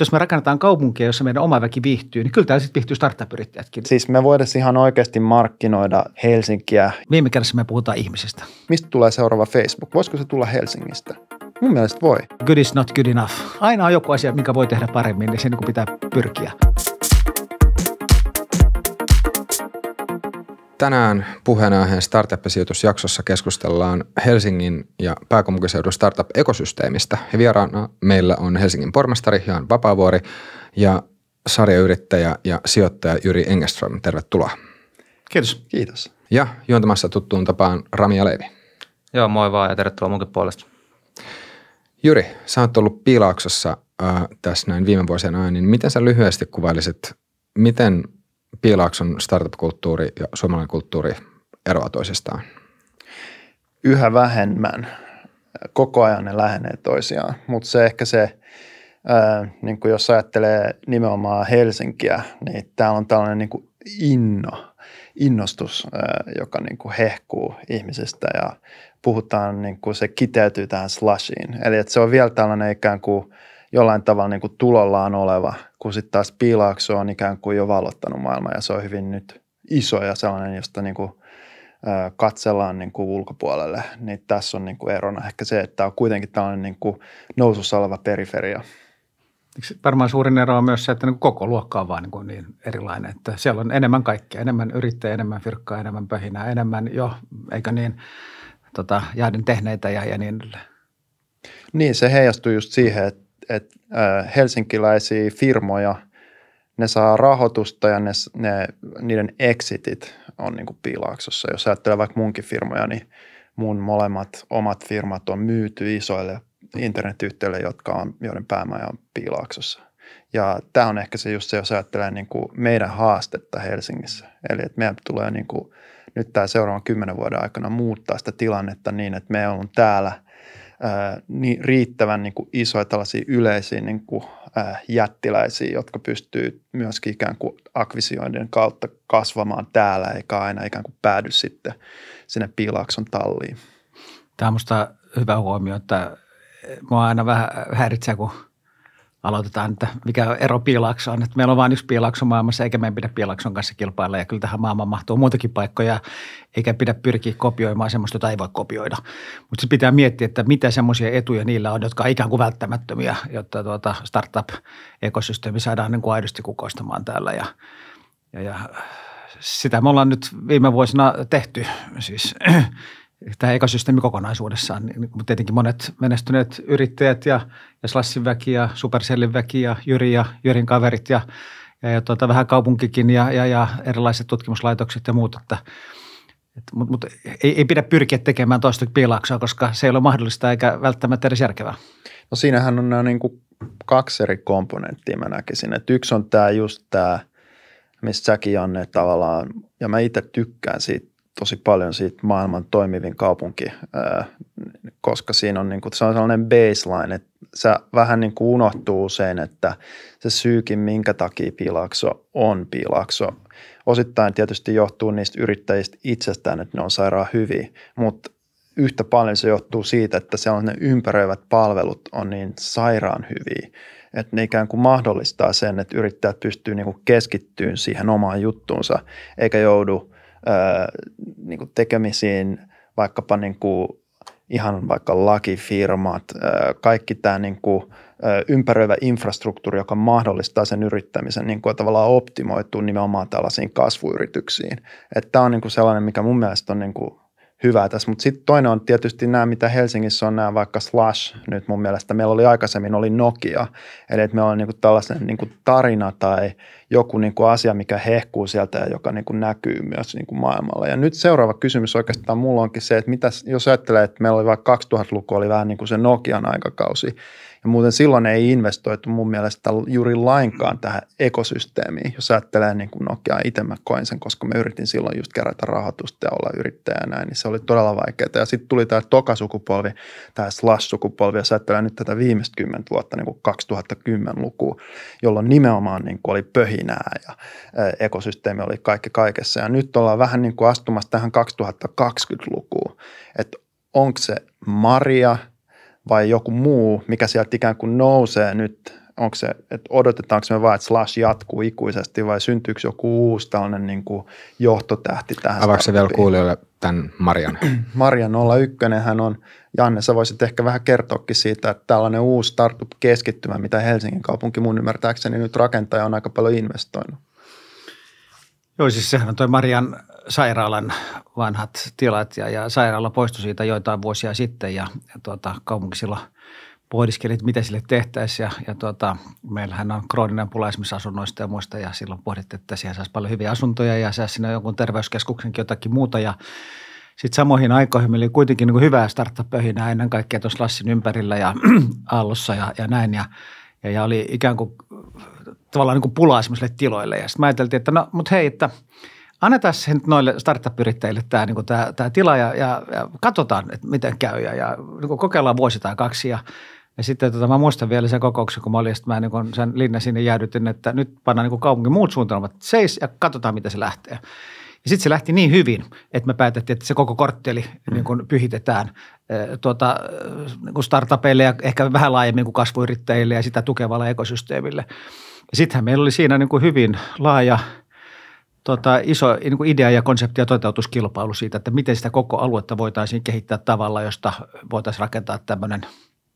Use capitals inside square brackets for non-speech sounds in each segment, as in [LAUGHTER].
jos me rakennetaan kaupunkia, jossa meidän oma väki viihtyy, niin kyllä täällä sitten viihtyy startup-yrittäjätkin. Siis me voidaan siis ihan oikeasti markkinoida Helsinkiä. Viime kädessä me puhutaan ihmisistä. Mistä tulee seuraava Facebook? Voisiko se tulla Helsingistä? Mun mielestä voi. Good is not good enough. Aina on joku asia, mikä voi tehdä paremmin, niin sen niin pitää pyrkiä. Tänään puheenaiheen Startup-sijoitusjaksossa keskustellaan Helsingin ja pääkomukiseudun startup-ekosysteemistä. vieraana meillä on Helsingin pormestari Jan Vapaavuori ja sarjayrittäjä ja sijoittaja Jyri Engström. Tervetuloa. Kiitos. Kiitos. Ja juontamassa tuttuun tapaan Rami ja Leivi. Joo, moi vaan ja tervetuloa munkin puolesta. Jyri, sä oot ollut piilauksessa äh, tässä näin viime vuosien ajan, niin miten sä lyhyesti kuvailisit, miten Piilaakson startup-kulttuuri ja suomalainen kulttuuri eroa toisistaan? Yhä vähemmän. Koko ajan ne lähenee toisiaan, mutta se ehkä se, ää, niin kuin jos ajattelee nimenomaan Helsinkiä, niin täällä on tällainen niin kuin inno, innostus, ää, joka niin kuin hehkuu ihmisestä ja puhutaan, niin kuin se kiteytyy tähän slashiin. Eli että se on vielä tällainen ikään kuin – jollain tavalla niin kuin tulollaan oleva, kun sitten taas piilaakso on ikään kuin jo valottanut maailmaa ja se on hyvin nyt iso ja sellainen, josta niin kuin, ö, katsellaan niin kuin ulkopuolelle, niin tässä on niin kuin erona ehkä se, että on kuitenkin tällainen niin kuin nousussa oleva periferia. Varmaan suurin ero on myös se, että niin koko luokka on vaan niin, kuin niin erilainen, että siellä on enemmän kaikkea, enemmän yrittäjä, enemmän firkkaa, enemmän pöhinää, enemmän jo, eikä niin, tota, jääden tehneitä ja, ja niin edelleen. Niin, se heijastuu just siihen, että et, äh, helsinkiläisiä firmoja, ne saa rahoitusta ja ne, ne, niiden exitit on niin kuin piilaaksossa. Jos ajattelee vaikka munkin firmoja, niin mun molemmat omat firmat on myyty isoille internetyhtiöille, jotka on, joiden päämaja on piilaaksossa. Ja tämä on ehkä se just se, jos ajattelee niin kuin meidän haastetta Helsingissä. Eli että meidän tulee niin kuin, nyt tämä seuraavan kymmenen vuoden aikana muuttaa sitä tilannetta niin, että me on täällä – niin riittävän niin kuin isoja tällaisia yleisiä niin kuin, ää, jättiläisiä, jotka pystyy myöskin ikään kuin akvisioiden kautta kasvamaan täällä, eikä aina ikään kuin päädy sitten sinne piilaakson talliin. Tämä on minusta hyvä huomio, että mua aina vähän häiritsee, kun – aloitetaan, että mikä ero on, Että meillä on vain yksi piilakso maailmassa, eikä meidän pidä piilakson kanssa kilpailla. Ja kyllä tähän maailmaan mahtuu muitakin paikkoja, eikä pidä pyrkiä kopioimaan sellaista, jota ei voi kopioida. Mutta sitten pitää miettiä, että mitä semmoisia etuja niillä on, jotka on ikään kuin välttämättömiä, jotta tuota startup-ekosysteemi saadaan niin kuin aidosti kukoistamaan täällä. Ja, ja, ja sitä me ollaan nyt viime vuosina tehty. Siis tämä ekosysteemi kokonaisuudessaan. Niin, niin, mutta tietenkin monet menestyneet yrittäjät ja, ja Slassin väki ja Supercellin väki ja Jyri ja Jyrin kaverit ja, ja, ja tuota, vähän kaupunkikin ja, ja, ja erilaiset tutkimuslaitokset ja muut, että mutta mut, ei, ei pidä pyrkiä tekemään toista piilaksoa, koska se ei ole mahdollista eikä välttämättä edes järkevää. No siinähän on nämä niin kuin kaksi eri komponenttia mä näkisin. Et yksi on tämä just tämä, missä säkin Janne tavallaan, ja mä itse tykkään siitä tosi paljon siitä maailman toimivin kaupunki, koska siinä on, niin kuin, se on sellainen baseline, että se vähän niin kuin unohtuu usein, että se syykin, minkä takia piilakso on piilakso. Osittain tietysti johtuu niistä yrittäjistä itsestään, että ne on sairaan hyviä, mutta yhtä paljon se johtuu siitä, että se on ne ympäröivät palvelut on niin sairaan hyviä, että ne ikään kuin mahdollistaa sen, että yrittäjät pystyy niin keskittyyn siihen omaan juttuunsa, eikä joudu – ö, niin kuin tekemisiin, vaikkapa niin kuin ihan vaikka lakifirmat, ö, kaikki tämä niin kuin, ö, ympäröivä infrastruktuuri, joka mahdollistaa sen yrittämisen, niin kuin tavallaan optimoituu nimenomaan tällaisiin kasvuyrityksiin. Tämä on niin kuin sellainen, mikä mun mielestä on niin kuin hyvää tässä. Mutta sitten toinen on tietysti nämä, mitä Helsingissä on nämä vaikka Slash nyt mun mielestä. Meillä oli aikaisemmin oli Nokia, eli että meillä on niinku tällainen niinku tarina tai joku niinku asia, mikä hehkuu sieltä ja joka niinku näkyy myös niinku maailmalla. Ja nyt seuraava kysymys oikeastaan mulla onkin se, että mitäs jos ajattelee, että meillä oli vaikka 2000-luku oli vähän niin kuin se Nokian aikakausi, ja muuten silloin ei investoitu mun mielestä juuri lainkaan tähän ekosysteemiin. Jos ajattelee niin kuin Nokia, itse mä koin sen, koska mä yritin silloin just kerätä rahoitusta ja olla yrittäjä ja näin, niin se oli todella vaikeaa. Ja sitten tuli tämä toka-sukupolvi, tämä slash-sukupolvi, jos ajattelee nyt tätä viimeistä kymmentä vuotta, niin kuin 2010-lukua, jolloin nimenomaan niin kuin oli pöhinää ja ekosysteemi oli kaikki kaikessa. Ja nyt ollaan vähän niin kuin astumassa tähän 2020-lukuun, että onko se Maria – vai joku muu, mikä sieltä ikään kuin nousee nyt, onko se, että odotetaanko me vaan, että Slash jatkuu ikuisesti vai syntyykö joku uusi tällainen niin kuin johtotähti tähän Avaako se vielä kuulijoille tämän Marian? [CLEARS THROAT] Marian 01, hän on, Janne, sä voisit ehkä vähän kertoakin siitä, että tällainen uusi startup-keskittymä, mitä Helsingin kaupunki mun ymmärtääkseni nyt rakentaa ja on aika paljon investoinut. Joo, siis sehän on toi Marian sairaalan vanhat tilat ja, ja sairaala poistui siitä joitain vuosia sitten ja, ja tuota, kaupunkisilla pohdiskeli, että mitä sille tehtäisiin ja, ja tuota, meillähän on krooninen pula esimerkiksi asunnoista ja muista ja silloin pohdittiin, että siihen saisi paljon hyviä asuntoja ja saisi sinne jonkun terveyskeskuksenkin jotakin muuta ja sitten samoihin aikoihin meillä oli kuitenkin niin kuin hyvää startup ennen kaikkea tuossa Lassin ympärillä ja [CLEARS THROAT] Aallossa ja, ja näin ja, ja, ja oli ikään kuin tavallaan niin kuin pulaa semmoisille tiloille. Ja sitten mä ajateltiin, että no, mutta hei, että annetaan se nyt noille startup-yrittäjille tämä, niin tämä, tämä tila ja, ja, ja katsotaan, että miten käy ja, ja niin kuin kokeillaan vuosi tai kaksi. Ja, ja sitten tota, mä muistan vielä sen kokouksen, kun mä olin, mä niin kuin sen linna sinne jäädytin, että nyt pannaan niin kuin kaupungin muut suunnitelmat seis ja katsotaan, mitä se lähtee. Ja sitten se lähti niin hyvin, että me päätettiin, että se koko kortteli mm. niin kuin pyhitetään tuota, niin kuin startupeille ja ehkä vähän laajemmin kuin kasvuyrittäjille ja sitä tukevalle ekosysteemille. Sittenhän meillä oli siinä niin kuin hyvin laaja tota, iso niin kuin idea ja konsepti ja toteutuskilpailu siitä, että miten sitä koko aluetta voitaisiin kehittää tavalla, josta voitaisiin rakentaa tämmöinen –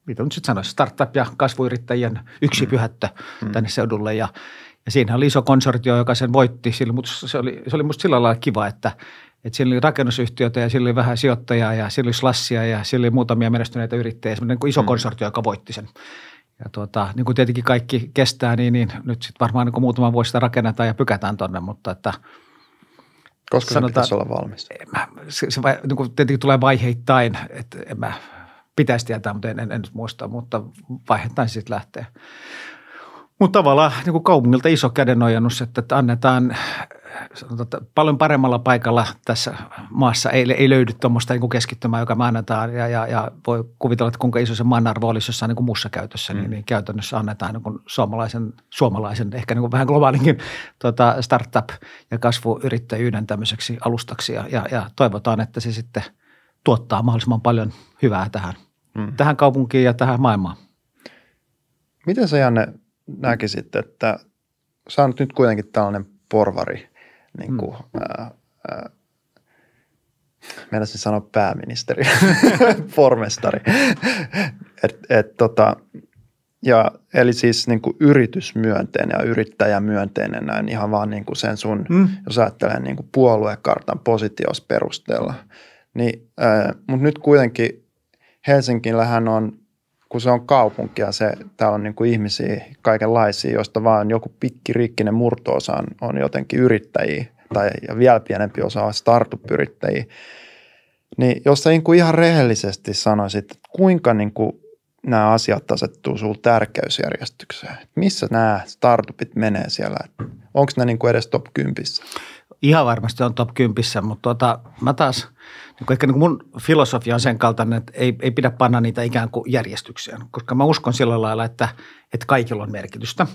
mitä nyt sitten sanoisi, startup- ja kasvuyrittäjien yksi mm. pyhättö mm. tänne seudulle. Ja, ja siinä oli iso konsortio, joka sen voitti. mutta se, oli, se oli musta sillä lailla kiva, että, että siellä oli rakennusyhtiötä ja siellä oli vähän sijoittajaa ja siellä oli slassia ja siellä oli muutamia menestyneitä yrittäjiä. Semmoinen niin iso mm. konsortio, joka voitti sen ja tuota, niin kuin tietenkin kaikki kestää, niin, niin nyt sitten varmaan niin muutama vuosi sitä rakennetaan ja pykätään tuonne, mutta että Koska sanotaan, se pitäisi olla valmis? En mä, se, se niin kuin tietenkin tulee vaiheittain, että en mä pitäisi tietää, mutta en, en, en muista, mutta vaiheittain sitten lähtee. Mutta tavallaan niin kuin kaupungilta iso kädenojennus, että, että annetaan sanotaan, paljon paremmalla paikalla tässä maassa ei, ei löydy tuommoista niin keskittymää, joka me annetaan ja, ja, ja voi kuvitella, että kuinka iso se maan olisi jossain niin kuin muussa käytössä, niin, mm. niin, niin käytännössä annetaan niin kuin suomalaisen, suomalaisen ehkä niin kuin vähän globaalinkin tuota, startup- ja kasvuyrittäjyyden tämmöiseksi alustaksi ja, ja, ja toivotaan, että se sitten tuottaa mahdollisimman paljon hyvää tähän, mm. tähän kaupunkiin ja tähän maailmaan. Miten sä Janne näkisit, että sä oot nyt kuitenkin tällainen porvari niin kuin, mm. ää, ää, meinasin sanoa pääministeri, [LAUGHS] pormestari. et, et, tota, ja, eli siis niin kuin yritysmyönteinen ja yrittäjämyönteinen näin ihan vaan niin kuin sen sun, mm. jos ajattelee niin kuin puoluekartan positios perusteella. Niin, Mutta nyt kuitenkin Helsinkillähän on kun se on kaupunkia, se, täällä on niin kuin ihmisiä kaikenlaisia, joista vaan joku pikkirikkinen murtoosa on, on jotenkin yrittäjiä tai ja vielä pienempi osa on startup-yrittäjiä. Niin jos sä niin kuin ihan rehellisesti sanoisit, että kuinka niin kuin nämä asiat asettuu sulla tärkeysjärjestykseen? Missä nämä startupit menee siellä? Onko ne niin kuin edes top 10? ihan varmasti on top 10, mutta tuota, mä taas, niin ehkä niin mun filosofia on sen kaltainen, että ei, ei pidä panna niitä ikään kuin järjestykseen, koska mä uskon sillä lailla, että, että kaikilla on merkitystä.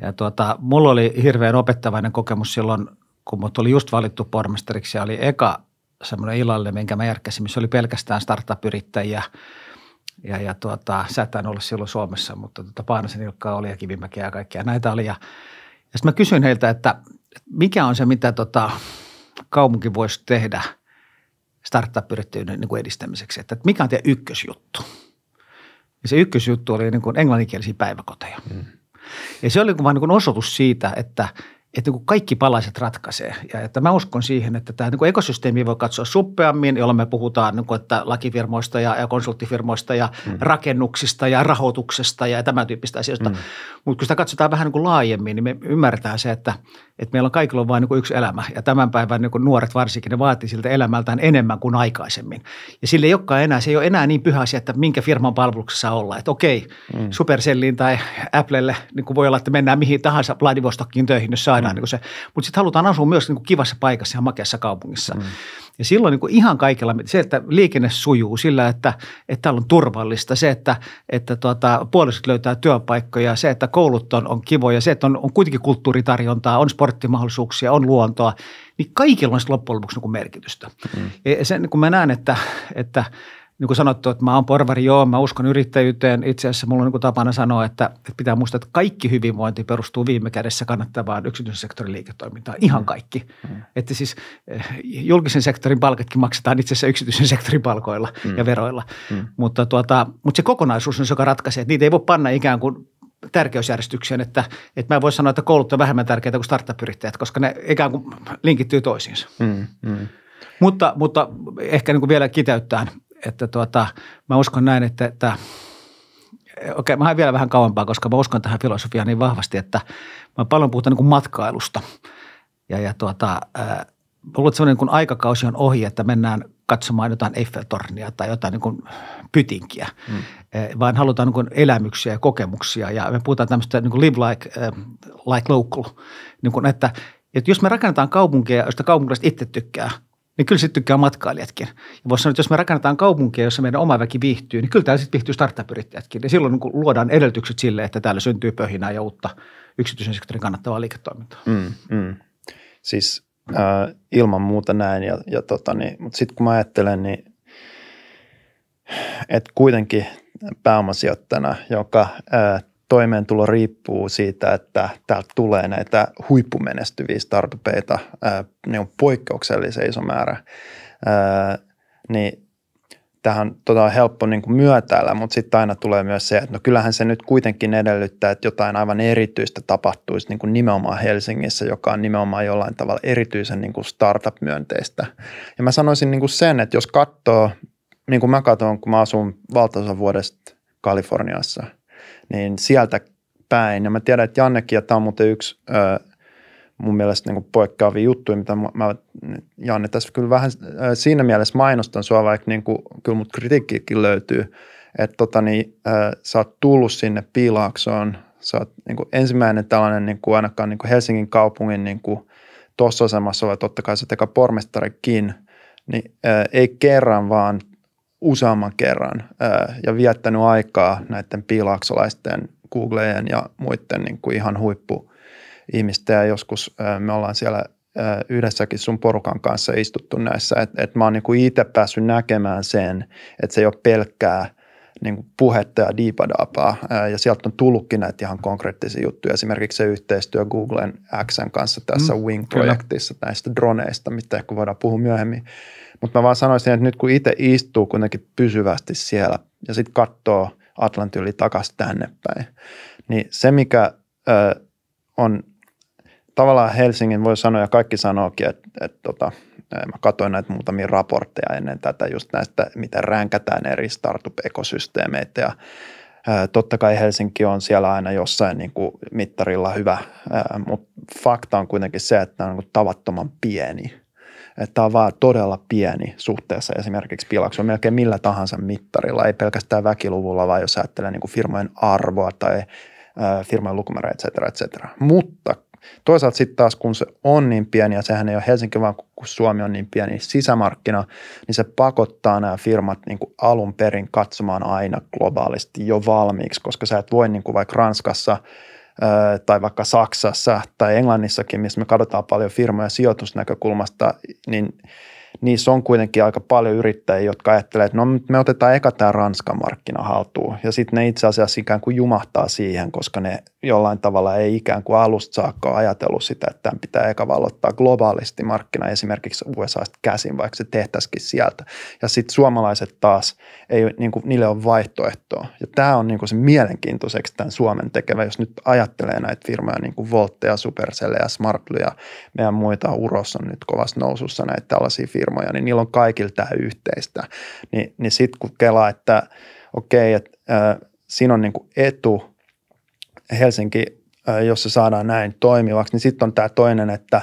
Ja tuota, mulla oli hirveän opettavainen kokemus silloin, kun mut oli just valittu pormestariksi ja oli eka semmoinen ilalle, minkä mä järkkäsin, missä oli pelkästään startup-yrittäjiä ja, ja tuota, sä et olla silloin Suomessa, mutta tuota, Paanasen ilkka oli ja Kivimäkiä ja kaikkia näitä oli. Ja, ja sitten mä kysyin heiltä, että – mikä on se, mitä tota, kaupunki voisi tehdä startup-yrittäjyyden niin kuin edistämiseksi? Että, että mikä on teidän ykkösjuttu? Ja se ykkösjuttu oli niin kuin englanninkielisiä päiväkoteja. Mm. Ja se oli vain niin osoitus siitä, että, että niin kuin kaikki palaset ratkaisee. Ja että mä uskon siihen, että tämä niin kuin ekosysteemi voi katsoa suppeammin, jolloin me puhutaan niin kuin, että lakifirmoista ja, ja konsulttifirmoista ja mm. rakennuksista ja rahoituksesta ja tämän tyyppistä asioista. Mm. Mutta kun sitä katsotaan vähän niin kuin laajemmin, niin me ymmärretään se, että – että meillä on kaikilla vain niin yksi elämä. Ja tämän päivän niin nuoret varsinkin, ne vaatii siltä elämältään enemmän kuin aikaisemmin. Ja sille ei olekaan enää, se ei ole enää niin pyhä asia, että minkä firman palveluksessa olla. Että okei, mm. Supercelliin tai Applelle niin kuin voi olla, että mennään mihin tahansa Vladivostokkiin töihin, jos saadaan mm. niin se. Mutta sitten halutaan asua myös niin kuin kivassa paikassa ja makeassa kaupungissa. Mm. Ja silloin niin kuin ihan kaikilla, se, että liikenne sujuu sillä, että, että täällä on turvallista, se, että, että tuota, puolisot löytää työpaikkoja, se, että koulut on, on kivoja, se, että on, on kuitenkin kulttuuritarjontaa, on sporttimahdollisuuksia, on luontoa, niin kaikilla on loppujen lopuksi niin kuin merkitystä. Mm. Ja sen, niin kuin mä näen, että, että – niin kuin sanottu, että mä oon porvari, joo, mä uskon yrittäjyyteen. Itse asiassa mulla on niin tapana sanoa, että, että pitää muistaa, että kaikki hyvinvointi perustuu viime kädessä kannattavaan yksityisen sektorin liiketoimintaan. Ihan mm. kaikki. Mm. Että siis eh, julkisen sektorin palketkin maksetaan itse asiassa yksityisen [LAUGHS] sektorin palkoilla mm. ja veroilla. Mm. Mutta, tuota, mutta se kokonaisuus on se, joka ratkaisee. Että niitä ei voi panna ikään kuin tärkeysjärjestykseen, että, että mä voisin sanoa, että koulut on vähemmän tärkeitä kuin startup-yrittäjät, koska ne ikään kuin linkittyy toisiinsa. Mm, mm. Mutta, mutta ehkä niin kuin vielä kiteyttään – että tuota, mä uskon näin, että, että okei, mä haen vielä vähän kauempaa, koska mä uskon tähän filosofiaan niin vahvasti, että mä paljon puhutaan niin kuin matkailusta. Ja, ja tuota, mä luulen, että niin aikakausi on ohi, että mennään katsomaan jotain Eiffeltornia tai jotain niin kuin pytinkiä, mm. vaan halutaan niin kuin elämyksiä ja kokemuksia. Ja me puhutaan tämmöistä niin kuin live like, like local, niin kuin, että, että jos me rakennetaan kaupunkia, josta kaupunkilaiset itse tykkää – niin kyllä sitten tykkää matkailijatkin. Ja voisi sanoa, että jos me rakennetaan kaupunkia, jossa meidän oma väki viihtyy, niin kyllä täällä sitten viihtyy startup-yrittäjätkin. Ja niin silloin niin kun luodaan edellytykset sille, että täällä syntyy pöhinää ja uutta yksityisen sektorin kannattavaa liiketoimintaa. Mm, mm. Siis äh, ilman muuta näin, ja, ja tota, niin, mutta sitten kun mä ajattelen, niin että kuitenkin pääomasijoittajana, joka äh, toimeentulo riippuu siitä, että täältä tulee näitä huippumenestyviä startupeita, ne on poikkeuksellisen iso määrä, ää, niin tähän tota on helppo niin kuin myötäillä, mutta sitten aina tulee myös se, että no kyllähän se nyt kuitenkin edellyttää, että jotain aivan erityistä tapahtuisi niin kuin nimenomaan Helsingissä, joka on nimenomaan jollain tavalla erityisen niin kuin startup-myönteistä. Ja mä sanoisin niin kuin sen, että jos katsoo, niin kuin mä katson, kun mä asun valtaosan vuodesta Kaliforniassa – niin sieltä päin. Ja mä tiedän, että Jannekin, ja tämä on muuten yksi ö, mun mielestä niin poikkeavia juttuja, mitä mä, mä, Janne tässä kyllä vähän ö, siinä mielessä mainostan sua, vaikka niin kuin, kyllä mut kritiikkiäkin löytyy, että tota, niin, ö, sä oot tullut sinne Piilaaksoon, sä oot niin kuin ensimmäinen tällainen niin kuin ainakaan niin kuin Helsingin kaupungin niin kuin tuossa asemassa oleva, totta kai sä teka pormestarikin, niin ö, ei kerran vaan – useamman kerran ja viettänyt aikaa näiden piilaaksolaisten, Googleen ja muiden niin kuin ihan huippu ihmistä ja joskus me ollaan siellä yhdessäkin sun porukan kanssa istuttu näissä, että et mä oon niin itse päässyt näkemään sen, että se ei ole pelkkää niin kuin puhetta ja diipadaapaa ja sieltä on tullutkin näitä ihan konkreettisia juttuja, esimerkiksi se yhteistyö Googlen Xn kanssa tässä mm, Wing-projektissa kyllä. näistä droneista, mitä ehkä voidaan puhua myöhemmin, mutta mä vaan sanoisin, että nyt kun itse istuu kuitenkin pysyvästi siellä ja sitten katsoo Atlantin yli takaisin tänne päin, niin se mikä ö, on tavallaan Helsingin voi sanoa ja kaikki sanookin, että, että tota, mä katsoin näitä muutamia raportteja ennen tätä just näistä, miten ränkätään eri startup-ekosysteemeitä ja Totta kai Helsinki on siellä aina jossain niin kuin mittarilla hyvä, mutta fakta on kuitenkin se, että tämä on niin tavattoman pieni että on vaan todella pieni suhteessa esimerkiksi pilaksoon melkein millä tahansa mittarilla, ei pelkästään väkiluvulla, vaan jos ajattelee niin kuin firmojen arvoa tai firmojen lukumäärä, et cetera, et cetera. Mutta Toisaalta sitten taas, kun se on niin pieni, ja sehän ei ole Helsinki, vaan kun Suomi on niin pieni sisämarkkina, niin se pakottaa nämä firmat niin kuin alun perin katsomaan aina globaalisti jo valmiiksi, koska sä et voi niin kuin vaikka Ranskassa – tai vaikka Saksassa tai Englannissakin, missä me katsotaan paljon firmoja sijoitusnäkökulmasta, niin niissä on kuitenkin aika paljon yrittäjiä, jotka ajattelee, että no me otetaan eka tämä Ranskan markkina haltuun ja sitten ne itse asiassa ikään kuin jumahtaa siihen, koska ne jollain tavalla ei ikään kuin alusta saakka ajatellut sitä, että tämän pitää eka valottaa globaalisti markkina esimerkiksi USA käsin, vaikka se tehtäisikin sieltä. Ja sitten suomalaiset taas, ei, niin kuin, niille on vaihtoehtoa. Ja tämä on niin kuin se mielenkiintoiseksi tämän Suomen tekevä, jos nyt ajattelee näitä firmoja niin kuin Voltteja, Supercelleja, smartluja, meidän muita Uros on nyt kovassa nousussa näitä tällaisia firmoja, niin niillä on kaikilla tämä yhteistä. Ni, niin sitten kun kelaa, että okei, okay, että äh, siinä on niin kuin etu – Helsinki, jos se saadaan näin toimivaksi, niin sitten on tämä toinen, että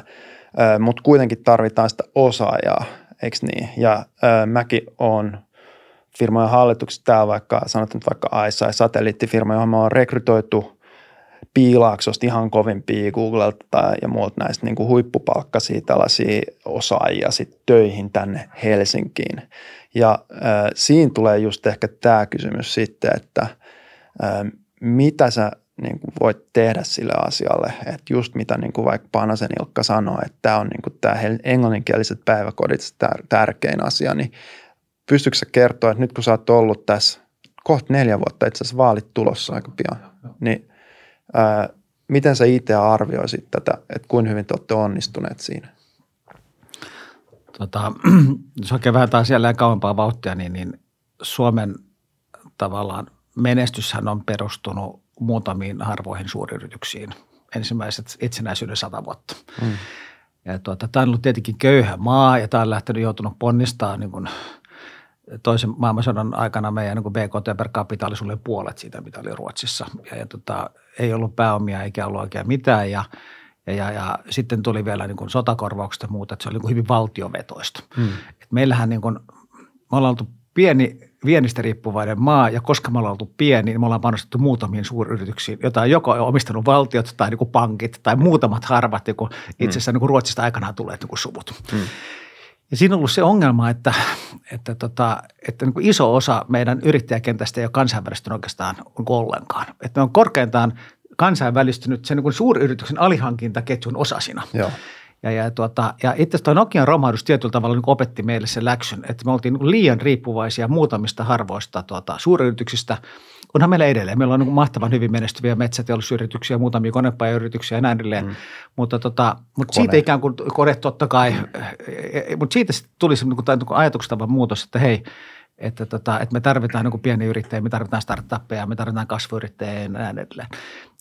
mut kuitenkin tarvitaan sitä osaajaa, eikö niin? Ja mäkin on firmojen hallituksessa täällä vaikka, sanotaan nyt vaikka AISAI, satelliittifirma, johon mä on rekrytoitu piilaaksosta ihan kovimpia Googlelta ja muut näistä niin kuin huippupalkkaisia tällaisia osaajia sit töihin tänne Helsinkiin. Ja äh, siinä tulee just ehkä tämä kysymys sitten, että äh, mitä sä niin kuin voit tehdä sille asialle. Että just mitä niin kuin vaikka Panasen Ilkka sanoi, että tämä on niin kuin tämä englanninkieliset päiväkodit tär- tärkein asia, niin pystytkö sä kertoa, että nyt kun sä oot ollut tässä kohta neljä vuotta, itse asiassa vaalit tulossa aika pian, niin ää, miten sä itse arvioisit tätä, että kuinka hyvin te olette onnistuneet siinä? Tota, [CLEARS THROAT] jos oikein vähän taas siellä kauempaa vauhtia, niin, niin Suomen tavallaan menestyshän on perustunut muutamiin harvoihin suuryrityksiin ensimmäiset itsenäisyyden sata vuotta. Mm. Ja tuota, tämä on ollut tietenkin köyhä maa ja tämä on lähtenyt joutunut ponnistamaan niin kuin toisen maailmansodan aikana meidän niin BKT per capita oli sulle puolet siitä, mitä oli Ruotsissa. Ja, ja tuota, ei ollut pääomia eikä ollut oikein mitään ja ja, ja, ja sitten tuli vielä niin kuin sotakorvaukset ja muuta, että se oli niin kuin hyvin valtiovetoista. Mm. Et meillähän niin kuin, me ollaan oltu pieni viennistä riippuvainen maa ja koska me ollaan oltu pieni, niin me ollaan panostettu muutamiin suuryrityksiin, joita on joko omistanut valtiot tai niin kuin pankit tai muutamat harvat, niin kuin itse asiassa mm. niin kuin Ruotsista aikanaan tulee niin kuin suvut. Mm. Ja siinä on ollut se ongelma, että, että, tota, että niin kuin iso osa meidän yrittäjäkentästä ei ole kansainvälistynyt oikeastaan niinku ollenkaan. Että me on korkeintaan kansainvälistynyt sen niin kuin suuryrityksen alihankintaketjun osasina. Joo. Ja, ja, tuota, ja itse asiassa Nokian romahdus tietyllä tavalla niin opetti meille sen läksyn, että me oltiin niin liian riippuvaisia muutamista harvoista tuota, suuryrityksistä. Onhan meillä edelleen. Meillä on niin mahtavan hyvin menestyviä metsäteollisuusyrityksiä, muutamia konepajayrityksiä ja näin edelleen. Mm. Mutta, tuota, mutta siitä ikään kuin kone totta kai, mm. E, e, mutta siitä tuli se niin, niin ajatuksetavan muutos, että hei – että, tota, että me tarvitaan niin pieniä yrittäjä, me tarvitaan startuppeja, me tarvitaan kasvuyrittäjiä ja näin edelleen.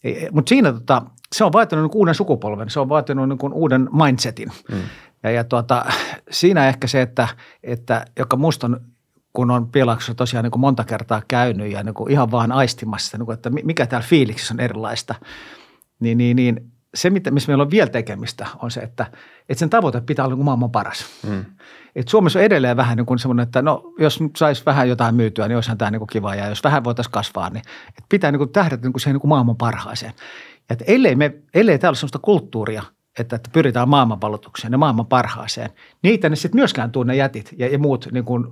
E, e, Mutta siinä tota, se on vaatinut niin uuden sukupolven, se on vaatinut niin uuden mindsetin. Mm. Ja, ja tuota, siinä ehkä se, että, että joka musta on kun on Pielaksossa tosiaan niin monta kertaa käynyt ja niin ihan vaan aistimassa, niin kuin, että mikä täällä fiiliksissä on erilaista, niin, niin, niin se, missä meillä on vielä tekemistä, on se, että, että sen tavoite pitää olla niin maailman paras. Mm. Et Suomessa on edelleen vähän niin kuin semmoinen, että no, jos nyt saisi vähän jotain myytyä, niin olisihan tämä niin kuin kiva. Ja jos vähän voitaisiin kasvaa, niin että pitää niin kuin tähdätä niin kuin siihen niin kuin maailman parhaaseen. Ja että ellei, me, ellei täällä ole sellaista kulttuuria, että, että pyritään maailmanvalotukseen ja maailman parhaaseen, niitä ne sitten myöskään tuu ne jätit ja, ja muut niin kuin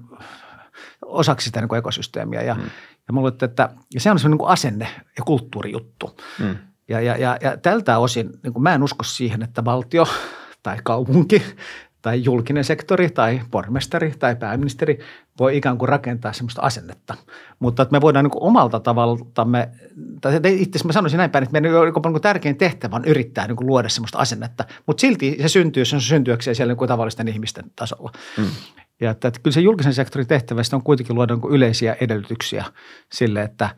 osaksi sitä niin kuin ekosysteemiä. Ja, mm. ja mulla luulen, että, että ja se on semmoinen niin kuin asenne- ja kulttuurijuttu. Mm. Ja, ja, ja, ja tältä osin niin kuin mä en usko siihen, että valtio [LAUGHS] tai kaupunki tai julkinen sektori tai pormestari tai pääministeri voi ikään kuin rakentaa sellaista asennetta. Mutta että me voidaan niin omalta tavaltamme, tai itse asiassa mä sanoisin näin päin, että meidän niin tärkein tehtävä on yrittää niin luoda sellaista asennetta, mutta silti se syntyy se syntyäkseen siellä niin kuin tavallisten ihmisten tasolla. Mm. Ja että, että kyllä se julkisen sektorin tehtävästä on kuitenkin luoda niin yleisiä edellytyksiä sille, että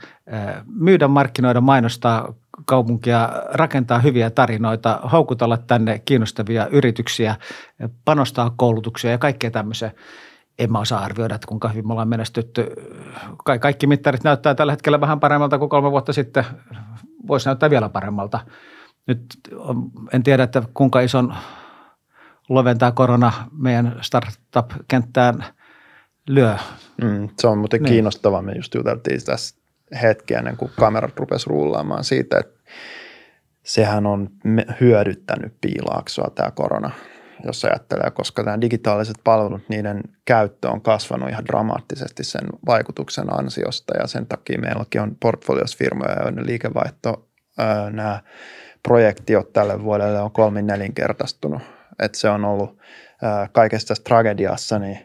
myydä, markkinoida, mainostaa kaupunkia, rakentaa hyviä tarinoita, houkutella tänne kiinnostavia yrityksiä, panostaa koulutukseen ja kaikkea tämmöiseen en mä osaa arvioida, että kuinka hyvin me ollaan menestytty. Ka- kaikki mittarit näyttää tällä hetkellä vähän paremmalta kuin kolme vuotta sitten. Voisi näyttää vielä paremmalta. Nyt en tiedä, että kuinka ison loventaa korona meidän startup-kenttään lyö. Mm, se on muuten niin. kiinnostavaa. Me just juteltiin tässä hetki ennen kuin kamerat rupesi rullaamaan siitä, että sehän on hyödyttänyt piilaaksoa tämä korona, jos ajattelee, koska nämä digitaaliset palvelut, niiden käyttö on kasvanut ihan dramaattisesti sen vaikutuksen ansiosta ja sen takia meilläkin on portfoliosfirmoja, joiden liikevaihto, öö, nämä projektiot tälle vuodelle on kolmin nelinkertaistunut että se on ollut kaikessa tässä tragediassa niin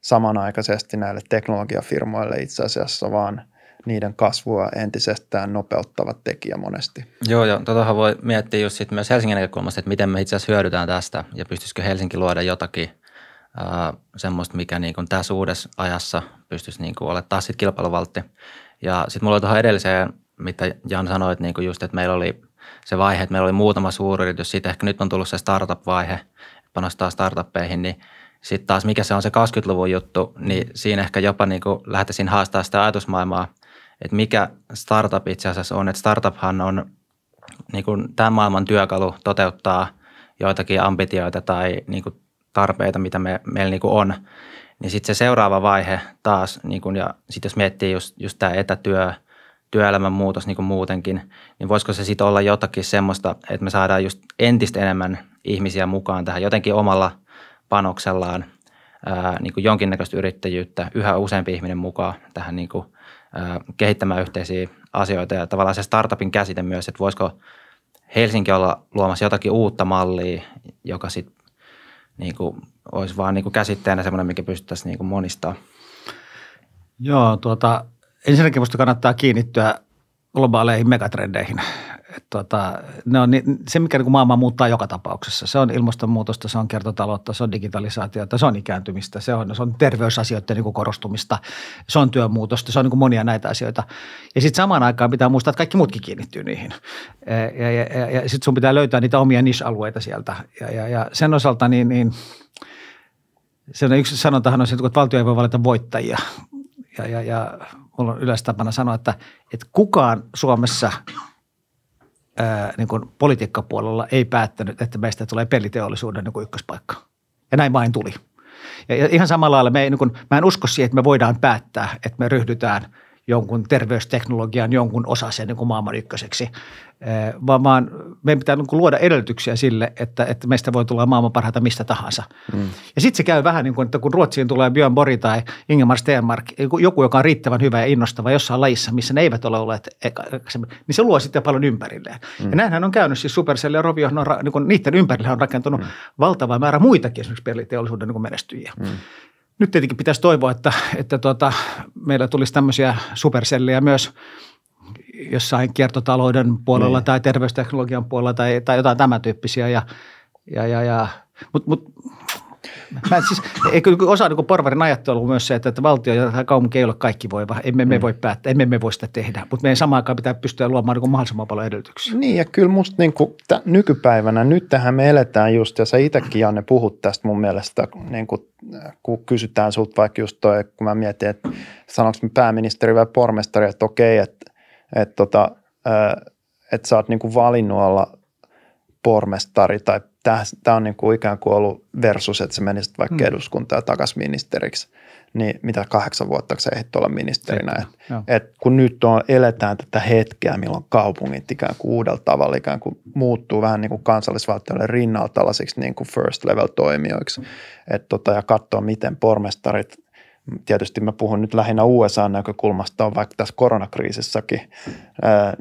samanaikaisesti näille teknologiafirmoille itse asiassa vaan niiden kasvua entisestään nopeuttava tekijä monesti. Joo, ja totahan voi miettiä just sit myös Helsingin näkökulmasta, että miten me itse asiassa hyödytään tästä ja pystyisikö Helsinki luoda jotakin ää, semmoista, mikä niin kuin tässä uudessa ajassa pystyisi niin kuin olemaan taas sitten kilpailuvaltti. Ja sitten mulla oli tuohon edelliseen, mitä Jan sanoi, että niin kuin just, että meillä oli – se vaihe, että meillä oli muutama suuryritys, siitä ehkä nyt on tullut se startup-vaihe, panostaa startuppeihin, niin sitten taas mikä se on se 20-luvun juttu, niin siinä ehkä jopa niin kuin lähtisin haastaa sitä ajatusmaailmaa, että mikä startup itse asiassa on. Että startuphan on niin kuin tämän maailman työkalu toteuttaa joitakin ambitioita tai niin kuin tarpeita, mitä me, meillä niin kuin on. Niin sitten se seuraava vaihe taas, niin kuin, ja sitten jos miettii just, just tämä etätyö – työelämän muutos niin kuin muutenkin, niin voisiko se sitten olla jotakin semmoista, että me saadaan just entistä enemmän ihmisiä mukaan tähän jotenkin omalla panoksellaan ää, niin kuin jonkinnäköistä yrittäjyyttä, yhä useampi ihminen mukaan tähän niin kuin, ää, kehittämään yhteisiä asioita ja tavallaan se startupin käsite myös, että voisiko Helsinki olla luomassa jotakin uutta mallia, joka sitten niin kuin, olisi vaan niin kuin käsitteenä semmoinen, mikä pystyttäisiin niin kuin Joo, tuota, ensinnäkin minusta kannattaa kiinnittyä globaaleihin megatrendeihin. Tuota, ne on, se, mikä niin maailma muuttaa joka tapauksessa. Se on ilmastonmuutosta, se on kertotaloutta, se on digitalisaatiota, se on ikääntymistä, se on, se on terveysasioiden niin korostumista, se on työmuutosta, se on niin monia näitä asioita. Ja sitten samaan aikaan pitää muistaa, että kaikki muutkin kiinnittyy niihin. Ja, ja, ja, ja sitten sun pitää löytää niitä omia niche-alueita sieltä. Ja, ja, ja sen osalta niin, niin se on yksi sanontahan on se, että valtio ei voi valita voittajia. Ja, ja, ja mulla on tapana sanoa, että, että kukaan Suomessa ää, niin kuin politiikkapuolella ei päättänyt, että meistä tulee peliteollisuuden niin kuin ykköspaikka. Ja näin vain tuli. ja ihan samalla lailla me ei, niin kuin, mä en usko siihen, että me voidaan päättää, että me ryhdytään – jonkun terveysteknologian jonkun osasen niin maailman ykköseksi, vaan, vaan meidän pitää niin kuin luoda edellytyksiä sille, että, että meistä voi tulla maailman parhaita mistä tahansa. Mm. Ja sitten se käy vähän niin kuin, että kun Ruotsiin tulee Björn Bori tai Ingemar Stenmark, joku, joka on riittävän hyvä ja innostava jossain lajissa, missä ne eivät ole olleet niin se luo sitten paljon ympärilleen. Mm. Ja näinhän on käynyt siis Supercell ja Rovio, niin kuin, niiden ympärille on rakentunut mm. valtava määrä muitakin esimerkiksi peliteollisuuden niin menestyjiä. Mm nyt tietenkin pitäisi toivoa, että, että tuota, meillä tulisi tämmöisiä supersellejä myös jossain kiertotalouden puolella niin. tai terveysteknologian puolella tai, tai jotain tämän tyyppisiä. Ja, ja, ja, ja. Mutta mut, Mä siis, niin osa niin porvarin ajattelu on myös se, että, että valtio ja kaupunki ei ole kaikki voiva. Emme me mm. voi päättää, emme me voi sitä tehdä, mutta meidän samaan aikaan pitää pystyä luomaan niin mahdollisimman paljon edellytyksiä. Niin ja kyllä musta niin kuin t- nykypäivänä, nyt tähän me eletään just, ja sä itsekin Janne puhut tästä mun mielestä, niin kuin, äh, kun kysytään sut vaikka just toi, kun mä mietin, että sanoinko pääministeri vai pormestari, että okei, että, että, tota, äh, että sä oot niin kuin valinnut olla pormestari tai tämä on niin kuin ikään kuin ollut versus, että se menisi vaikka hmm. eduskuntaa takaisin ministeriksi, niin mitä kahdeksan vuotta se ehdit olla ministerinä. et, et kun nyt on, eletään tätä hetkeä, milloin kaupungit ikään kuin uudella tavalla ikään kuin muuttuu vähän niin kuin kansallisvaltioiden rinnalla tällaisiksi niin kuin first level toimijoiksi, et, tota, ja katsoa, miten pormestarit – tietysti mä puhun nyt lähinnä USA-näkökulmasta, vaikka tässä koronakriisissäkin,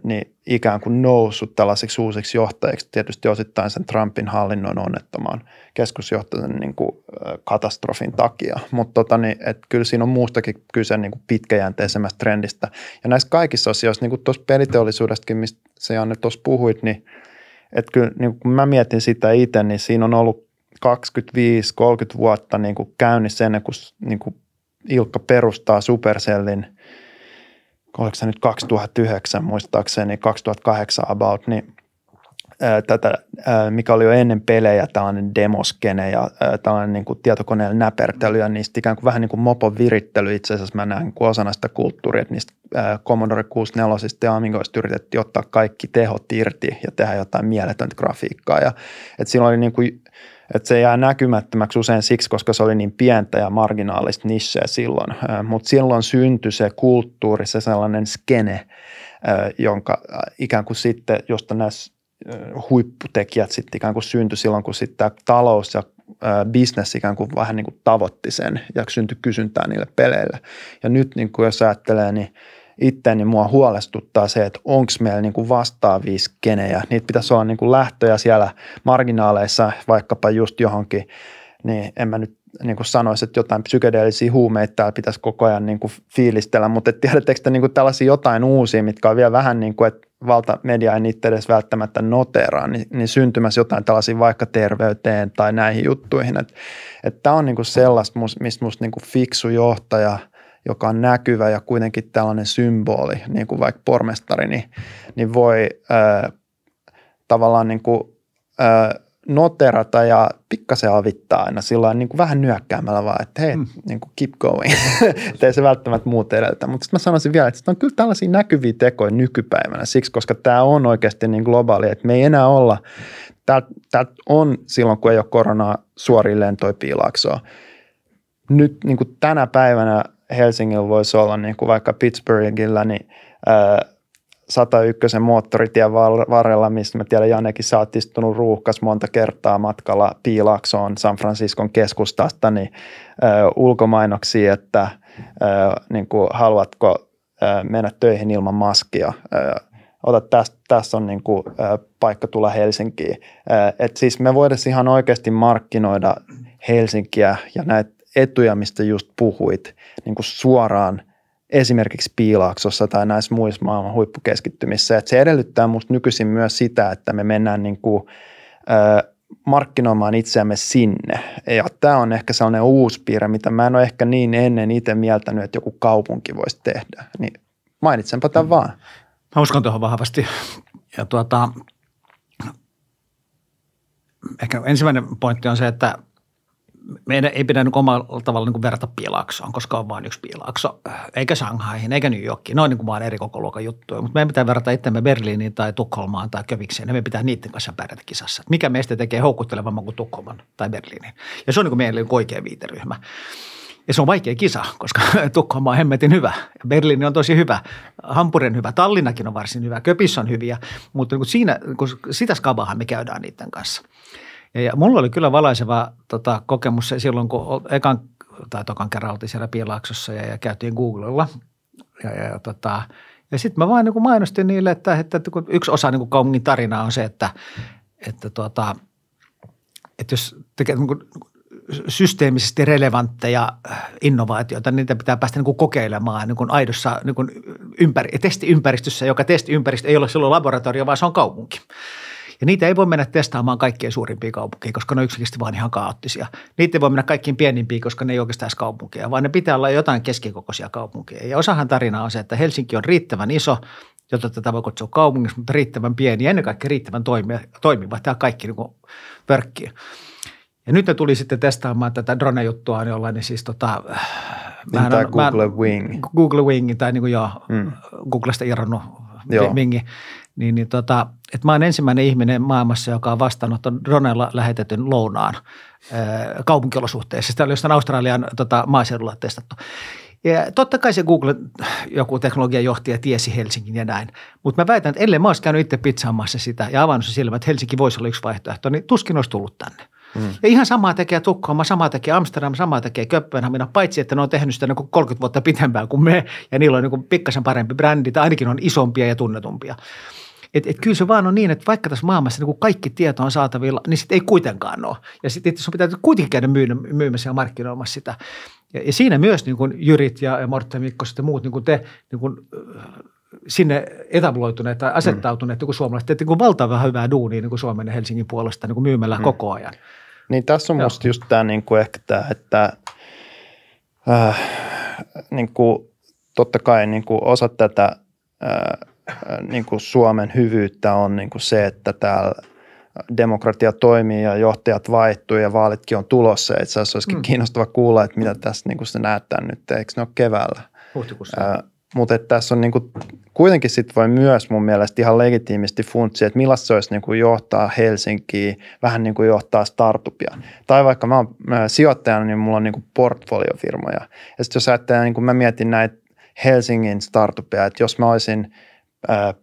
niin ikään kuin noussut tällaisiksi uusiksi johtajiksi tietysti osittain sen Trumpin hallinnon onnettomaan keskusjohtajan niin kuin katastrofin takia. Mutta tota, niin, kyllä siinä on muustakin kyse niin kuin pitkäjänteisemmästä trendistä. Ja näissä kaikissa asioissa, niin kuin tuossa peliteollisuudestakin, mistä se Janne tuossa puhuit, niin että kyllä niin kun mä mietin sitä itse, niin siinä on ollut 25-30 vuotta niin kuin käynnissä ennen kuin, niin kuin Ilkka perustaa Supercellin, oliko se nyt 2009 muistaakseni, 2008 about, niin tätä, mikä oli jo ennen pelejä, tällainen demoskene ja tällainen niin kuin tietokoneella näpertely ja niistä ikään kuin vähän niin kuin mopon virittely itse asiassa mä näen kuin niinku osana sitä kulttuuria, että niistä Commodore 64 ja Amigoista yritettiin ottaa kaikki tehot irti ja tehdä jotain mieletöntä grafiikkaa ja että silloin oli niin kuin että se jää näkymättömäksi usein siksi, koska se oli niin pientä ja marginaalista nisseä silloin, mutta silloin syntyi se kulttuuri, se sellainen skene, jonka ikään kuin sitten, josta nämä huipputekijät sitten ikään kuin syntyi silloin, kun sitten tämä talous ja bisnes ikään kuin vähän niin kuin tavoitti sen ja syntyi kysyntää niille peleille. Ja nyt niin kuin jos ajattelee, niin – niin mua huolestuttaa se, että onko meillä niin kuin vastaavia skenejä. Niitä pitäisi olla niin kuin lähtöjä siellä marginaaleissa, vaikkapa just johonkin, niin en mä nyt niin kuin sanoisi, että jotain psykedeellisiä huumeita täällä pitäisi koko ajan niin kuin fiilistellä, mutta tiedättekö te niin kuin tällaisia jotain uusia, mitkä on vielä vähän niin kuin, että valtamedia ei niitä edes välttämättä noteraa, niin, niin syntymässä jotain tällaisia vaikka terveyteen tai näihin juttuihin. Että tämä on niin kuin sellaista, mistä minusta niin fiksu johtaja – joka on näkyvä ja kuitenkin tällainen symboli, niin kuin vaikka pormestari, niin, niin voi ää, tavallaan niin kuin, ää, noterata ja pikkasen avittaa aina sillä niin kuin vähän nyökkäämällä vaan, että hei, mm. niin kuin keep going. [LAUGHS] ei se välttämättä muut edeltä. Mutta sitten mä sanoisin vielä, että on kyllä tällaisia näkyviä tekoja nykypäivänä siksi, koska tämä on oikeasti niin globaali, että me ei enää olla, tämä on silloin, kun ei ole koronaa suoriin lentoja piilaksoa. Nyt niin kuin tänä päivänä Helsingillä voisi olla niin kuin vaikka Pittsburghillä, niin ää, 101 moottoritien varrella, mistä mä tiedän, Janekin sä oot istunut ruuhkas monta kertaa matkalla Piilaksoon San Franciscon keskustasta, niin ö, ulkomainoksi, että ö, niin kuin, haluatko ö, mennä töihin ilman maskia. Ö, ota tässä täs on niin kuin, ö, paikka tulla Helsinkiin. Ö, et siis me voidaan ihan oikeasti markkinoida Helsinkiä ja näitä etuja, mistä just puhuit, niin kuin suoraan esimerkiksi Piilaaksossa tai näissä muissa maailman huippukeskittymissä. Että se edellyttää musta nykyisin myös sitä, että me mennään niin kuin, ö, markkinoimaan itseämme sinne. Ja tämä on ehkä sellainen uusi piirre, mitä mä en ole ehkä niin ennen itse mieltänyt, että joku kaupunki voisi tehdä. Niin mainitsenpa tämän mm. vaan. Mä uskon tuohon vahvasti. Ja tuota, ehkä ensimmäinen pointti on se, että – meidän ei pidä niin omalla tavalla niin verrata piilaksoon, koska on vain yksi piilakso, eikä Shanghaihin, eikä New Yorkiin. Ne on niin vain eri koko luokan juttuja, mutta meidän pitää verrata itsemme Berliiniin tai Tukholmaan tai Kövikseen ja me pitää niiden kanssa pärjätä kisassa. Mikä meistä tekee houkuttelevamman kuin Tukholman tai Berliiniin? Ja se on niin meidän niin oikea viiteryhmä. Ja se on vaikea kisa, koska [LAUGHS] Tukholma on hemmetin hyvä. Berliini on tosi hyvä. Hampurin hyvä. Tallinnakin on varsin hyvä. Köpissä on hyviä. Mutta niin siinä, kun sitä skabaahan me käydään niiden kanssa – ja, ja mulla oli kyllä valaiseva tota, kokemus se silloin, kun ekan tai tokan kerran oltiin siellä Pielaaksossa ja, ja käytiin Googlella. Ja, ja, ja, tota, ja sitten mä vain niin mainostin niille, että, että, että yksi osa niin kuin kaupungin tarinaa on se, että, että, tuota, että jos tekee niin kuin systeemisesti relevantteja äh, innovaatioita, niin niitä pitää päästä niin kuin kokeilemaan niin kuin aidossa niin kuin ympäri, testiympäristössä, joka testiympäristö ei ole silloin laboratorio, vaan se on kaupunki. Ja niitä ei voi mennä testaamaan kaikkien suurimpiin kaupunkiin, koska ne on yksinkertaisesti vaan ihan kaoottisia. Niitä ei voi mennä kaikkiin pienimpiin, koska ne ei oikeastaan edes kaupunkeja, vaan ne pitää olla jotain keskikokoisia kaupunkeja. Ja osahan tarinaa on se, että Helsinki on riittävän iso, jotta tätä voi kutsua kaupungissa, mutta riittävän pieni ja ennen kaikkea riittävän toimiva. toimiva. Tämä kaikki niin verkki. Ja nyt ne tuli sitten testaamaan tätä drone-juttua jollain, niin ne siis tota, niin, Mä Google mä, Wing. Google Wing tai niin kuin joo, mm. Googlesta irronnut joo. Wingi niin, niin tota, että mä oon ensimmäinen ihminen maailmassa, joka on vastannut dronella lähetetyn lounaan ää, kaupunkiolosuhteissa. Sitä oli jostain Australian tota, maaseudulla testattu. Ja totta kai se Google, joku teknologiajohtaja tiesi Helsingin ja näin, mutta mä väitän, että ellei mä olisi käynyt itse pizzaamassa sitä ja avannut se silmä, että Helsinki voisi olla yksi vaihtoehto, niin tuskin olisi tullut tänne. Mm. Ja ihan samaa tekee Tukholma, samaa tekee Amsterdam, samaa tekee Kööpenhamina, paitsi että ne on tehnyt sitä niin kuin 30 vuotta pitempään kuin me ja niillä on niin kuin pikkasen parempi brändi tai ainakin on isompia ja tunnetumpia. Et, et kyllä se vaan on niin, että vaikka tässä maailmassa niin kaikki tieto on saatavilla, niin sitten ei kuitenkaan ole. Ja sitten sun pitää kuitenkin käydä myydä, myymässä ja markkinoimassa sitä. Ja, ja siinä myös niin kun Jyrit ja Morten Mikkoset ja muut, niin kun te niin kun, sinne etabloituneet tai mm. asettautuneet mm. niin suomalaiset, että niin valtava hyvää duunia niin Suomen ja Helsingin puolesta niin kuin myymällä mm. koko ajan. Niin tässä on Joo. musta just tämä niin kuin ehkä tämä, että äh, niin kuin, totta kai niin kuin osa tätä äh, äh niin kuin Suomen hyvyyttä on niin kuin se, että täällä demokratia toimii ja johtajat vaihtuu ja vaalitkin on tulossa. Itse asiassa olisikin mm. kiinnostava kuulla, että mitä tässä niin kuin se näyttää nyt. Eikö ne ole keväällä? Huhtikuussa. Äh, mutta että tässä on niin kuin, kuitenkin sit voi myös mun mielestä ihan legitiimisti funtsia, että millaista se olisi niin kuin johtaa Helsinkiä, vähän niin kuin johtaa startupia. Tai vaikka mä oon sijoittajana, niin mulla on niin kuin portfoliofirmoja. Ja sitten jos ajattelee, niin kuin mä mietin näitä Helsingin startupia, että jos mä olisin –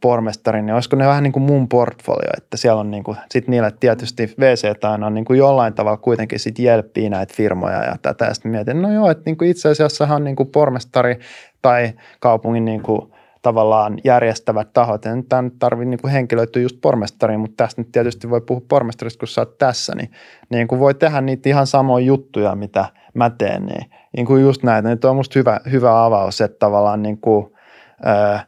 pormestari, niin olisiko ne vähän niin kuin mun portfolio, että siellä on niin kuin, sit niillä tietysti tai on niin kuin jollain tavalla kuitenkin sit jälppii näitä firmoja ja tätä, ja sitten mietin, no joo, että niin kuin itse asiassa on niin kuin pormestari tai kaupungin niin kuin tavallaan järjestävät tahot, En tämä nyt tarvitse niin henkilöityä just pormestariin, mutta tässä nyt tietysti voi puhua pormestarista, kun sä oot tässä, niin, niin kuin voi tehdä niitä ihan samoja juttuja, mitä mä teen, niin, niin kuin just näitä, niin tuo on musta hyvä, hyvä avaus, että tavallaan niin kuin, öö,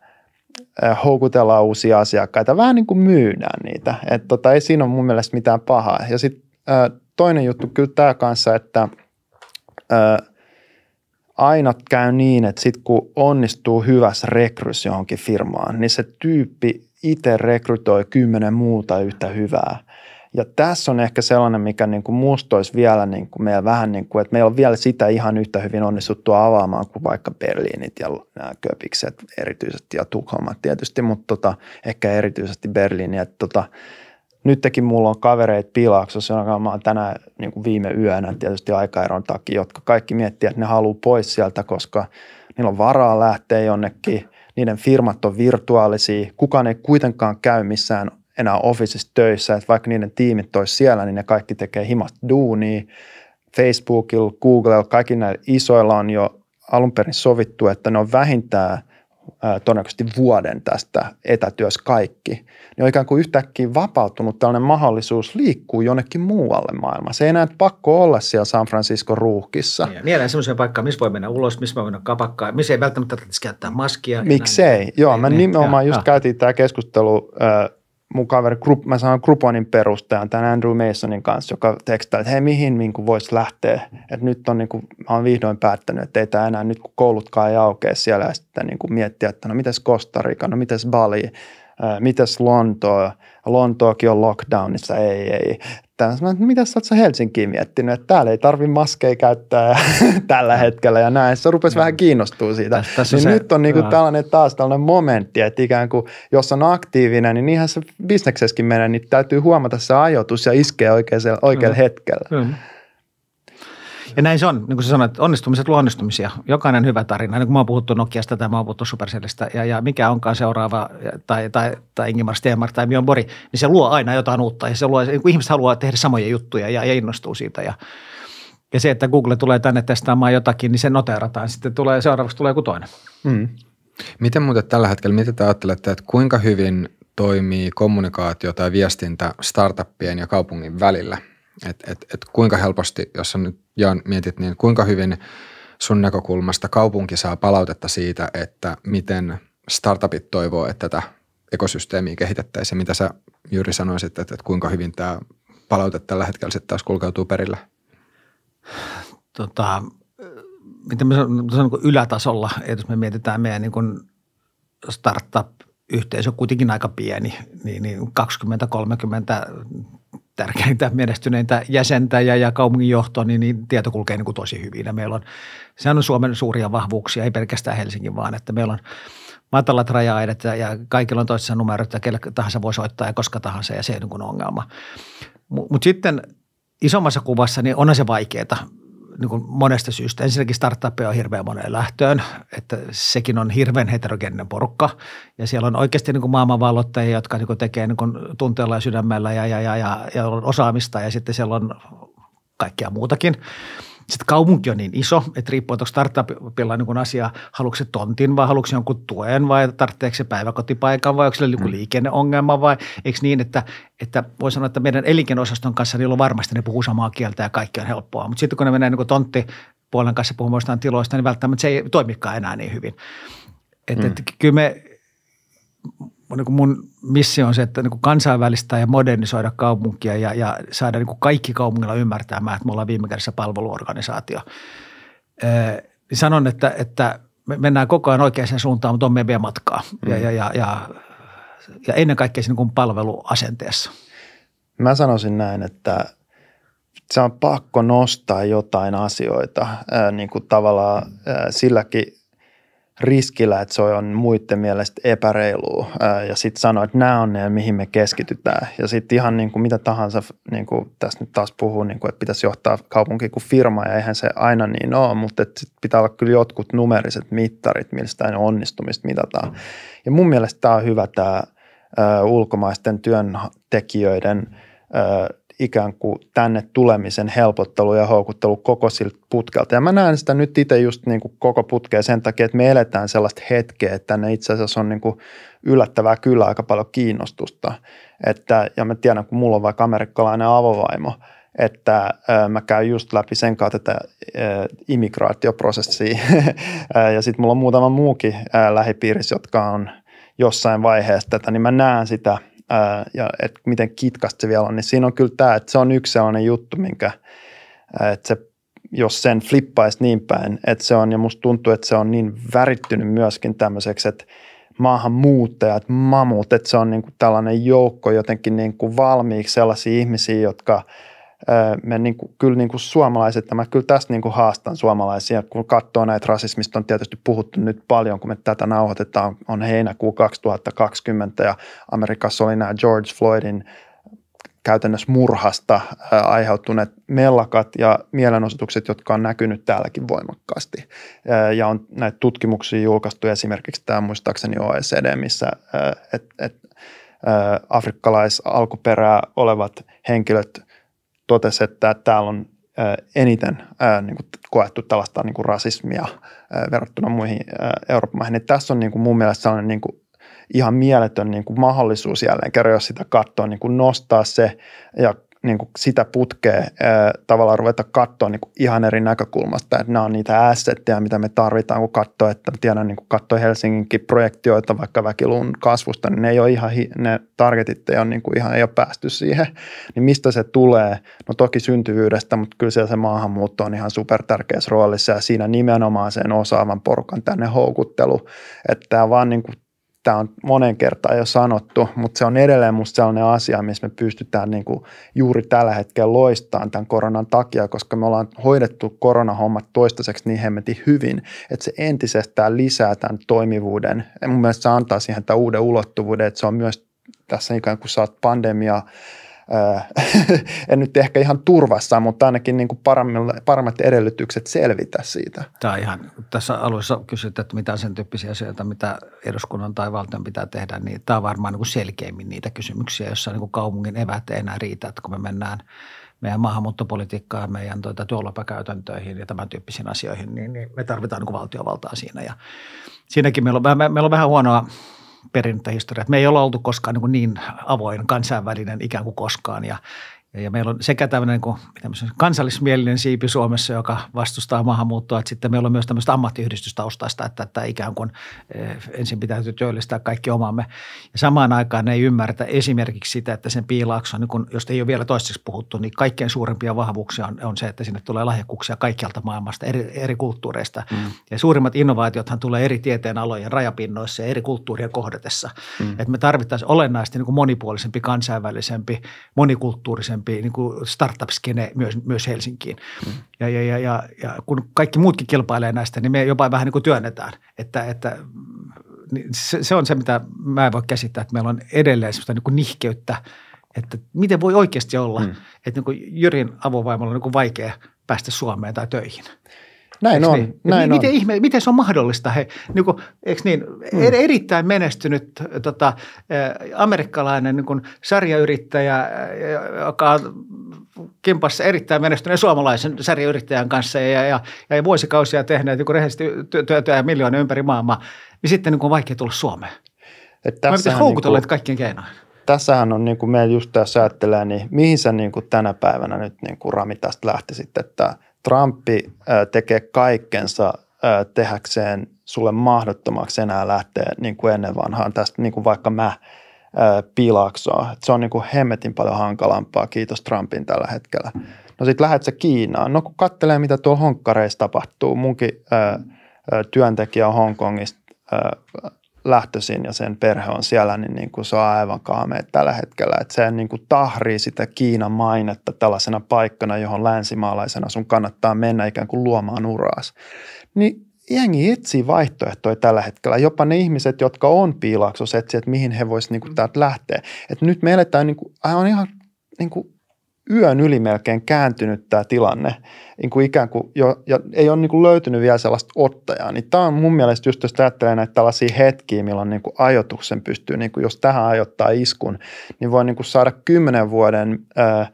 Äh, houkutellaan uusia asiakkaita, vähän niin kuin myydään niitä. Et tota, ei siinä ole mun mielestä mitään pahaa. Ja sitten äh, toinen juttu kyllä tämä kanssa, että äh, aina käy niin, että sitten kun onnistuu hyvässä rekrys johonkin firmaan, niin se tyyppi itse rekrytoi kymmenen muuta yhtä hyvää. Ja tässä on ehkä sellainen, mikä niin kuin musta olisi vielä niin kuin meillä vähän niin kuin, että meillä on vielä sitä ihan yhtä hyvin onnistuttua avaamaan kuin vaikka Berliinit ja nämä köpikset erityisesti ja Tukholmat tietysti, mutta tota, ehkä erityisesti Berliini. Että tota, nytkin mulla on kavereit Pilaaksossa, jonka mä oon tänään niin kuin viime yönä tietysti aikaeron takia, jotka kaikki miettii, että ne haluaa pois sieltä, koska niillä on varaa lähteä jonnekin, niiden firmat on virtuaalisia, kukaan ei kuitenkaan käy missään enää offices töissä, että vaikka niiden tiimit olisi siellä, niin ne kaikki tekee himat duunia. Facebookilla, Googlella, kaikki näillä isoilla on jo alun perin sovittu, että ne on vähintään todennäköisesti vuoden tästä etätyössä kaikki, niin on ikään kuin yhtäkkiä vapautunut tällainen mahdollisuus liikkuu jonnekin muualle maailmaan. Se ei enää pakko olla siellä San Francisco ruuhkissa. Niin, mieleen semmoisia paikkaa, missä voi mennä ulos, missä voi mennä kapakkaan, missä ei välttämättä tarvitse käyttää maskia. Miksei? Joo, ei, mä niin, niin nimenomaan niin, just ja, käytiin tämä keskustelu äh, mun kaveri, mä sanon Grouponin perustajan, tämän Andrew Masonin kanssa, joka tekstää, että hei, mihin niin voisi lähteä, että nyt on niin kuin, mä oon vihdoin päättänyt, että ei tämä enää nyt, kun koulutkaan ei aukea siellä, ja sitten niin kuin miettiä, että no mites Costa Rica, no mites Bali, Äh, mitäs Lontoa, Lontoakin on lockdownissa, ei, ei. Tämä, mitä sä oot Helsinkiin miettinyt, että täällä ei tarvi maskeja käyttää [LAUGHS] tällä hetkellä ja näin. Se rupesi no. vähän mm. kiinnostumaan siitä. Tässä, tässä niin se, nyt on niinku tällainen taas tällainen momentti, että ikään kuin jos on aktiivinen, niin ihan se bisneksessäkin menee, niin täytyy huomata se ajoitus ja iskeä oikealla, oikealla hetkellä. Mm. Ja näin se on, niin kuin sä sanoit, onnistumiset luo onnistumisia. Jokainen hyvä tarina, niin kuin mä oon puhuttu Nokiasta tai mä oon puhuttu Supercellista ja, ja mikä onkaan seuraava tai, tai, tai Ingemar Stenmark tai Mion Bori, niin se luo aina jotain uutta ja se luo, niin kuin ihmiset haluaa tehdä samoja juttuja ja, ja innostuu siitä ja ja se, että Google tulee tänne testaamaan jotakin, niin se noterataan. Sitten tulee, seuraavaksi tulee joku toinen. Hmm. Miten muuten tällä hetkellä, mitä te ajattelette, että kuinka hyvin toimii kommunikaatio tai viestintä startuppien ja kaupungin välillä? Että et, et kuinka helposti, jos on nyt Jan mietit, niin kuinka hyvin sun näkökulmasta kaupunki saa palautetta siitä, että miten startupit toivoo, että tätä ekosysteemiä kehitettäisiin. Mitä sä Jyri sanoisit, että, että kuinka hyvin tämä palaute tällä hetkellä sitten taas kulkeutuu perille? Tota, miten me sanon, sanon niin ylätasolla, että jos me mietitään meidän niin kuin startup-yhteisö kuitenkin aika pieni, niin, niin 20-30 tärkeintä menestyneitä jäsentä ja kaupunginjohtoa, niin, niin tieto kulkee niin kuin tosi hyvin. Ja meillä on, sehän on Suomen suuria vahvuuksia, ei pelkästään Helsingin, vaan että meillä on matalat raja ja kaikilla on toisessa numerot ja kelle tahansa voi soittaa ja koska tahansa ja se on niin ongelma. Mutta sitten isommassa kuvassa niin onhan se vaikeaa niin kuin monesta syystä. Ensinnäkin startuppeja on hirveän moneen lähtöön, että sekin on hirveän heterogeeninen porukka. Ja siellä on oikeasti niin maailmanvalloittajia, jotka niin kuin tekee niin kuin tunteella ja sydämellä ja, ja, ja, ja, ja on osaamista ja sitten siellä on kaikkea muutakin. Sitten kaupunki on niin iso, että riippuu, että onko startupilla niin asia, haluatko se tontin vai haluatko jonkun tuen vai tarvitseeko se päiväkotipaikan vai onko sillä joku mm. liikenneongelma vai eikö niin, että, että voi sanoa, että meidän elinkeinoosaston kanssa niillä on varmasti ne puhuu samaa kieltä ja kaikki on helppoa. Mutta sitten kun ne menee niin tontti puolen kanssa puhumaan tiloista, niin välttämättä se ei toimikaan enää niin hyvin. Että, mm. että kyllä me niin mun missio on se, että niin kansainvälistä kansainvälistää ja modernisoida kaupunkia ja, ja saada niin kaikki kaupungilla ymmärtämään, että me ollaan viime kädessä palveluorganisaatio. Öö, niin sanon, että, että me mennään koko ajan oikeaan suuntaan, mutta on meidän vielä matkaa ja, mm. ja, ja, ja, ja ennen kaikkea siinä niin palveluasenteessa. Mä sanoisin näin, että se on pakko nostaa jotain asioita öö, niin kuin tavallaan öö, silläkin riskillä, että se on muiden mielestä epäreilua ja sitten sanoa, että nämä on ne, mihin me keskitytään. Ja sitten ihan niin kuin mitä tahansa, niin kuin tässä nyt taas puhuu, niin kuin, että pitäisi johtaa kaupunki kuin firma ja eihän se aina niin ole, mutta että sit pitää olla kyllä jotkut numeriset mittarit, millä sitä onnistumista mitataan. Mm. Ja mun mielestä tämä on hyvä tämä ulkomaisten työntekijöiden – ikään kuin tänne tulemisen helpottelu ja houkuttelu koko siltä putkelta. Ja mä näen sitä nyt itse just niin kuin koko putkeen sen takia, että me eletään sellaista hetkeä, että ne itse asiassa on niin kuin yllättävää kyllä aika paljon kiinnostusta. Että, ja mä tiedän, kun mulla on vaikka amerikkalainen avovaimo, että ö, mä käyn just läpi sen kautta tätä ö, immigraatioprosessia. [LAUGHS] ja sitten mulla on muutama muukin ö, lähipiirissä, jotka on jossain vaiheessa tätä, niin mä näen sitä – ää, ja et miten kitkasta se vielä on, niin siinä on kyllä tämä, että se on yksi sellainen juttu, minkä, että se, jos sen flippaisi niin päin, että se on, ja musta tuntuu, että se on niin värittynyt myöskin tämmöiseksi, että maahanmuuttajat, mamut, että se on niin kuin tällainen joukko jotenkin niin kuin valmiiksi sellaisia ihmisiä, jotka – me niin kuin, kyllä niin kuin suomalaiset, mä kyllä tästä niin kuin haastan suomalaisia, kun katsoo näitä rasismista, on tietysti puhuttu nyt paljon, kun me tätä nauhoitetaan, on heinäkuu 2020 ja Amerikassa oli nämä George Floydin käytännössä murhasta aiheutuneet mellakat ja mielenosoitukset, jotka on näkynyt täälläkin voimakkaasti. Ja on näitä tutkimuksia julkaistu esimerkiksi tämä muistaakseni OECD, missä et, et, afrikkalais alkuperää olevat henkilöt – totesi, että täällä on eniten niin kuin koettu tällaista niin kuin rasismia verrattuna muihin Euroopan maihin. tässä on niin kuin mun mielestä sellainen niin kuin ihan mieletön niin kuin mahdollisuus jälleen kerran, jos sitä katsoo, niin kuin nostaa se ja niin kuin sitä putkea tavallaan ruveta katsoa niin kuin ihan eri näkökulmasta, että nämä on niitä assetteja, mitä me tarvitaan, kun katsoo, että tiedän, niin katsoa Helsinginkin projektioita vaikka väkiluun kasvusta, niin ne ei ole ihan, ne targetit ei ole, niin kuin ihan, ei ole päästy siihen, niin mistä se tulee? No toki syntyvyydestä, mutta kyllä siellä se maahanmuutto on ihan supertärkeässä roolissa ja siinä nimenomaan sen osaavan porukan tänne houkuttelu, että tämä vaan niin kuin tämä on monen kertaan jo sanottu, mutta se on edelleen musta sellainen asia, missä me pystytään niin kuin juuri tällä hetkellä loistamaan tämän koronan takia, koska me ollaan hoidettu koronahommat toistaiseksi niin hemmetin hyvin, että se entisestään lisää tämän toimivuuden. Ja mun mielestä se antaa siihen tämän uuden ulottuvuuden, että se on myös tässä ikään kuin saat pandemia Öö, [LAUGHS] en nyt ehkä ihan turvassa, mutta ainakin niin kuin paremmat edellytykset selvitä siitä. Tämä ihan, tässä alussa kysyt, että mitä sen tyyppisiä asioita, mitä eduskunnan tai valtion pitää tehdä, niin tämä on varmaan niin kuin selkeimmin niitä kysymyksiä, joissa niin kuin kaupungin evät ei enää riitä, että kun me mennään meidän maahanmuuttopolitiikkaa, meidän tuota, työlupakäytäntöihin ja tämän tyyppisiin asioihin, niin, niin me tarvitaan niin kuin valtiovaltaa siinä. Ja siinäkin meillä on, me, meillä on vähän huonoa historiaa. Me ei olla oltu koskaan niin, niin avoin kansainvälinen ikään kuin koskaan ja, ja meillä on sekä tämmöinen kuin, kansallismielinen siipi Suomessa, joka vastustaa maahanmuuttoa, että sitten meillä on myös tämmöistä ammattiyhdistystaustaista, että, että ikään kuin eh, ensin pitää työllistää kaikki omamme. Ja samaan aikaan ne ei ymmärtä esimerkiksi sitä, että sen piilaakso, niin kun, josta ei ole vielä toistaiseksi puhuttu, niin kaikkein suurimpia vahvuuksia on, on se, että sinne tulee lahjakuuksia kaikkialta maailmasta, eri, eri kulttuureista. Mm. Ja suurimmat innovaatiothan tulee eri tieteenalojen rajapinnoissa ja eri kulttuurien kohdetessa. Mm. Että me tarvittaisiin olennaisesti niin monipuolisempi, kansainvälisempi, monikulttuurisempi aktiivisempi niin kuin startup-skene myös, myös Helsinkiin. Mm. Ja, ja, ja, ja, ja kun kaikki muutkin kilpailee näistä, niin me jopa vähän niin kuin työnnetään, että, että niin se, se on se, mitä mä en voi käsittää, että meillä on edelleen sellaista niin kuin nihkeyttä, että miten voi oikeasti olla, mm. että niin kuin Jyrin avovaimolla on niin kuin vaikea päästä Suomeen tai töihin – niin? Näin on, niin? näin miten, on. Ihme, miten se on mahdollista? He, niinku, niin kuin, eikö niin, mm. Er- erittäin menestynyt tota, amerikkalainen niin kuin sarjayrittäjä, joka on kimpassa erittäin menestyneen suomalaisen sarjayrittäjän kanssa ja, ja, ja vuosikausia tehneet niin rehellisesti työtä ja miljoonia ympäri maailmaa, niin sitten niin kuin on vaikea tulla Suomeen. Että Mä pitäisi houkutella niin kuin, kaikkien keinoin. Tässähän on, niin kuin meillä just tässä ajattelee, niin mihin sä niin kuin tänä päivänä nyt niin kuin Rami tästä lähtisit, että – Trumpi äh, tekee kaikkensa äh, tehäkseen sulle mahdottomaksi enää lähteä niin kuin ennen vanhaan tästä niin kuin vaikka mä äh, pilaksoa. Se on niin kuin hemmetin paljon hankalampaa, kiitos Trumpin tällä hetkellä. No sitten lähdet sä Kiinaan. No kun kattelee, mitä tuolla honkkareissa tapahtuu. Munkin ää, työntekijä on Hongkongista lähtöisin ja sen perhe on siellä, niin, niin kuin se on aivan kaamea tällä hetkellä. Että se niin kuin tahrii sitä Kiinan mainetta tällaisena paikkana, johon länsimaalaisena sun kannattaa mennä ikään kuin luomaan uraas. Niin jengi etsii vaihtoehtoja tällä hetkellä. Jopa ne ihmiset, jotka on piilaksossa, etsii, että mihin he voisivat niin kuin täältä lähteä. Et nyt me eletään niin kuin, aivan äh, ihan niin kuin yön yli melkein kääntynyt tämä tilanne, niin kuin ikään kuin jo, ja ei ole niin kuin löytynyt vielä sellaista ottajaa, niin tämä on mun mielestä just, jos ajattelee näitä tällaisia hetkiä, milloin niin kuin ajotuksen pystyy, niin kuin jos tähän ajoittaa iskun, niin voi niin kuin saada kymmenen vuoden ää,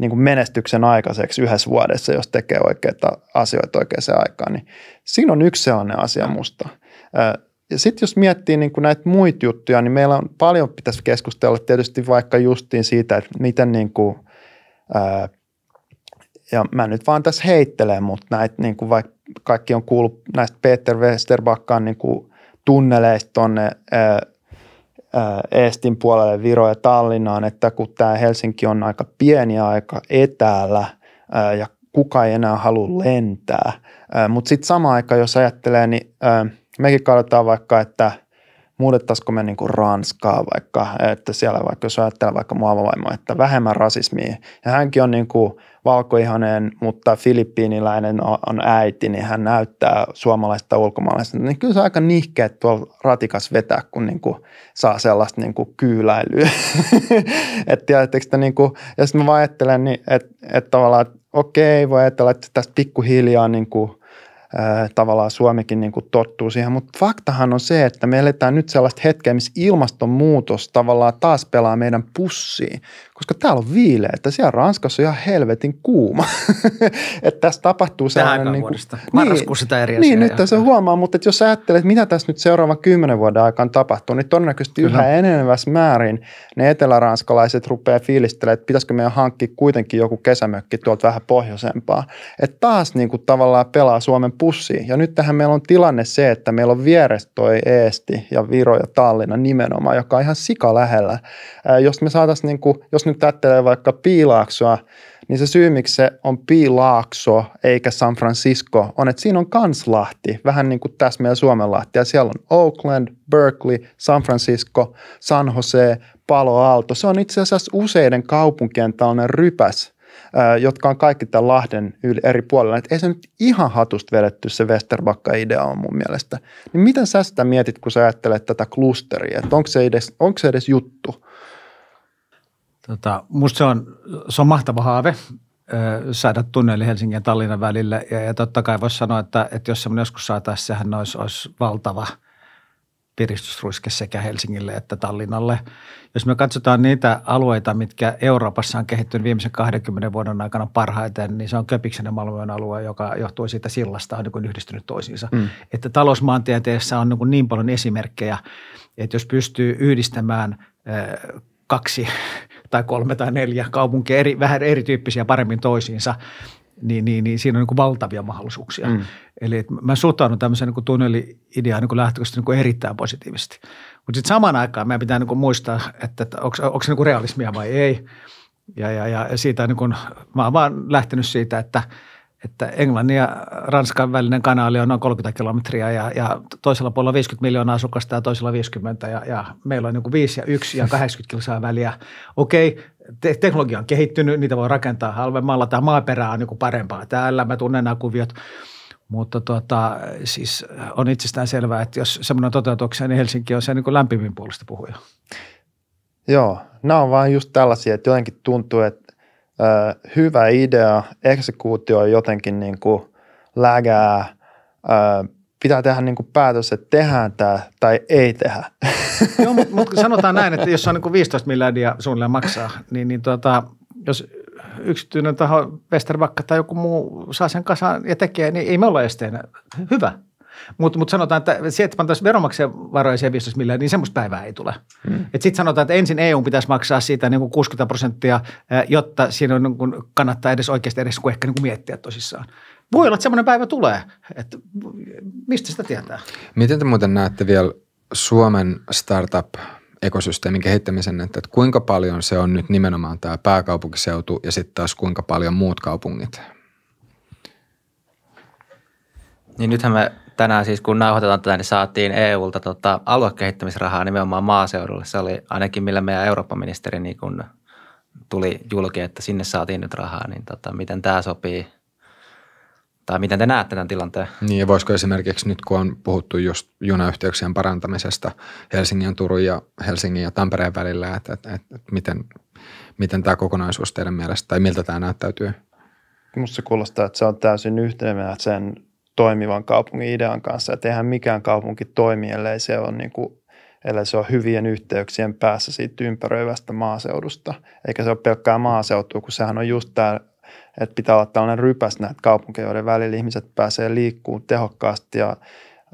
niin kuin menestyksen aikaiseksi yhdessä vuodessa, jos tekee oikeita asioita oikeaan aikaan, niin siinä on yksi sellainen asia musta. Ää, ja sitten jos miettii niin kuin näitä muita juttuja, niin meillä on paljon pitäisi keskustella tietysti vaikka justiin siitä, että miten niin kuin – Öö, ja mä nyt vaan tässä heittelen, mutta näitä niin kuin vaikka kaikki on kuullut näistä Peter Westerbakkan niin kuin tunneleista tuonne öö, Eestin puolelle Viro ja Tallinnaan, että kun tämä Helsinki on aika pieni ja aika etäällä ää, ja kuka ei enää halua lentää. Mutta sitten sama aika, jos ajattelee, niin ää, mekin katsotaan vaikka, että muutettaisiko me niin kuin Ranskaa vaikka, että siellä vaikka jos ajattelee vaikka vaimo, että vähemmän rasismia. Ja hänkin on niin kuin mutta filippiiniläinen on äiti, niin hän näyttää suomalaista ulkomaalaista. Niin kyllä se aika nihkeä tuolla ratikas vetää, kun niin kuin saa sellaista niin kuin kyyläilyä. että että niin kuin, ja mä vaan ajattelen, niin, että et tavallaan, että okei, voi ajatella, että tästä pikkuhiljaa niin kuin – tavallaan Suomikin niin kuin tottuu siihen. Mutta faktahan on se, että me eletään nyt sellaista hetkeä, missä ilmastonmuutos tavallaan taas pelaa meidän pussiin, koska täällä on viileä, että siellä Ranskassa on ihan helvetin kuuma. [LAUGHS] että tässä tapahtuu sellainen... Niin, kuin, Marraskuussa niin, eri Niin, nyt tässä huomaa, mutta että jos sä ajattelet, mitä tässä nyt seuraavan kymmenen vuoden aikaan tapahtuu, niin todennäköisesti Kyllä. yhä enenevässä määrin ne eteläranskalaiset rupeaa fiilistelemään, että pitäisikö meidän hankkia kuitenkin joku kesämökki tuolta vähän pohjoisempaa. Että taas niin kuin tavallaan pelaa Suomen pussiin. Ja nyt tähän meillä on tilanne se, että meillä on vieressä toi Eesti ja Viro ja Tallinna nimenomaan, joka on ihan sika lähellä. Jos me saataisiin, niin kuin, jos nyt nyt ajattelee vaikka Piilaaksoa, niin se syy, miksi se on Piilaakso eikä San Francisco, on, että siinä on kanslahti, vähän niin kuin tässä meillä Suomenlahti. Ja siellä on Oakland, Berkeley, San Francisco, San Jose, Palo Alto. Se on itse asiassa useiden kaupunkien tällainen rypäs, jotka on kaikki tämän Lahden eri puolella. Et ei se nyt ihan hatusta vedetty se Westerbakka-idea on mun mielestä. Niin miten sä sitä mietit, kun sä ajattelet tätä klusteria, että onko se edes, onko se edes juttu? Tota, musta se on, se on mahtava haave saada tunneli Helsingin ja Tallinnan välillä. Ja, ja totta kai voisi sanoa, että, että jos semmoinen joskus saataisiin, sehän olisi, olisi valtava piristysruiske sekä Helsingille että Tallinnalle. Jos me katsotaan niitä alueita, mitkä Euroopassa on kehittynyt viimeisen 20 vuoden aikana parhaiten, niin se on Köpiksen ja Malmöön alue, joka johtuu siitä sillasta, on niin yhdistynyt toisiinsa. Mm. Että talousmaantieteessä on niin, niin paljon esimerkkejä, että jos pystyy yhdistämään kaksi tai kolme tai neljä kaupunkia, eri, vähän erityyppisiä paremmin toisiinsa, niin, niin, niin siinä on niin valtavia mahdollisuuksia. Mm. Eli että mä suhtaudun tämmöiseen niin tunneli-ideaan niin lähtökohtaisesti niin erittäin positiivisesti. Mutta sitten samaan aikaan meidän pitää niin muistaa, että, että onko, onko se niin realismia vai ei. Ja, ja, ja siitä niin kuin, mä oon vaan lähtenyt siitä, että – että Englannin ja Ranskan välinen kanaali on noin 30 kilometriä ja, ja toisella puolella 50 miljoonaa asukasta ja toisella 50 ja, ja meillä on niin kuin 5 ja 1 ja 80 kilometriä väliä. Okei, te- teknologia on kehittynyt, niitä voi rakentaa halvemmalla. Tämä maaperä on niin kuin parempaa täällä, mä tunnen nämä kuviot. Mutta tuota, siis on itsestään selvää, että jos semmoinen toteutuksia, niin Helsinki on se niin kuin lämpimin puolesta puhuja. Joo, nämä on vaan just tällaisia, että jotenkin tuntuu, että hyvä idea, eksekuutio jotenkin niin kuin lägää, ö, pitää tehdä niin kuin päätös, että tehdään tämä tai ei tehdä. Joo, mutta mut [LAUGHS] sanotaan näin, että jos on niin kuin 15 miljardia suunnilleen maksaa, niin, niin tuota, jos yksityinen taho, Westerbakka tai joku muu saa sen kasaan ja tekee, niin ei me olla esteenä. Hyvä, mutta mut sanotaan, että se, että pantaisiin veronmaksajan varoja siihen 15 miljoonaa, niin semmoista päivää ei tule. Hmm. Sitten sanotaan, että ensin EU pitäisi maksaa siitä niin kuin 60 prosenttia, jotta siinä on, niin kuin kannattaa edes oikeasti edes niinku ehkä niin kuin miettiä tosissaan. Voi olla, että semmoinen päivä tulee. Että mistä sitä tietää? Miten te muuten näette vielä Suomen startup ekosysteemin kehittämisen, että, että kuinka paljon se on nyt nimenomaan tämä pääkaupunkiseutu ja sitten taas kuinka paljon muut kaupungit? Niin nythän me tänään siis kun nauhoitetaan tätä, niin saatiin EU-lta tota aluekehittämisrahaa nimenomaan maaseudulle. Se oli ainakin millä meidän Eurooppa-ministeri niin kun tuli julki, että sinne saatiin nyt rahaa, niin tota, miten tämä sopii tai miten te näette tämän tilanteen? Niin ja voisiko esimerkiksi nyt kun on puhuttu just junayhteyksien parantamisesta Helsingin ja Turun ja Helsingin ja Tampereen välillä, että, että, että, että miten, miten tämä kokonaisuus teidän mielestä tai miltä tämä näyttäytyy? Minusta se kuulostaa, että se on täysin yhtenevä sen toimivan kaupungin idean kanssa, että eihän mikään kaupunki toimi, ellei se ole niin kuin ellei se on hyvien yhteyksien päässä siitä ympäröivästä maaseudusta. Eikä se ole pelkkää maaseutua, kun sehän on just tämä, että pitää olla tällainen rypäs näitä kaupunkeja, joiden välillä ihmiset pääsee liikkuun tehokkaasti ja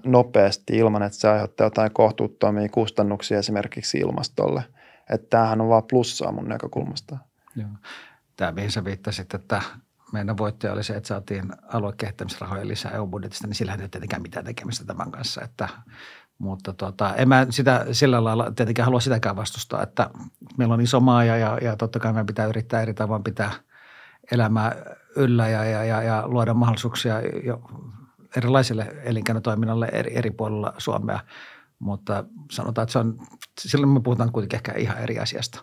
nopeasti ilman, että se aiheuttaa jotain kohtuuttomia kustannuksia esimerkiksi ilmastolle. Että tämähän on vaan plussaa mun näkökulmasta. Joo. Tämä mihin sä viittasit, että meidän voittoja oli se, että saatiin aluekehittämisrahoja lisää EU-budjetista, niin sillä ei ole tietenkään mitään tekemistä tämän kanssa. Että, mutta tota, en mä sitä sillä lailla tietenkään halua sitäkään vastustaa, että meillä on iso maa ja, ja, ja totta kai meidän pitää yrittää eri tavoin pitää elämää yllä ja, ja, ja, ja luoda mahdollisuuksia jo erilaisille elinkeinotoiminnalle eri, eri puolilla Suomea. Mutta sanotaan, että se on, silloin me puhutaan kuitenkin ehkä ihan eri asiasta.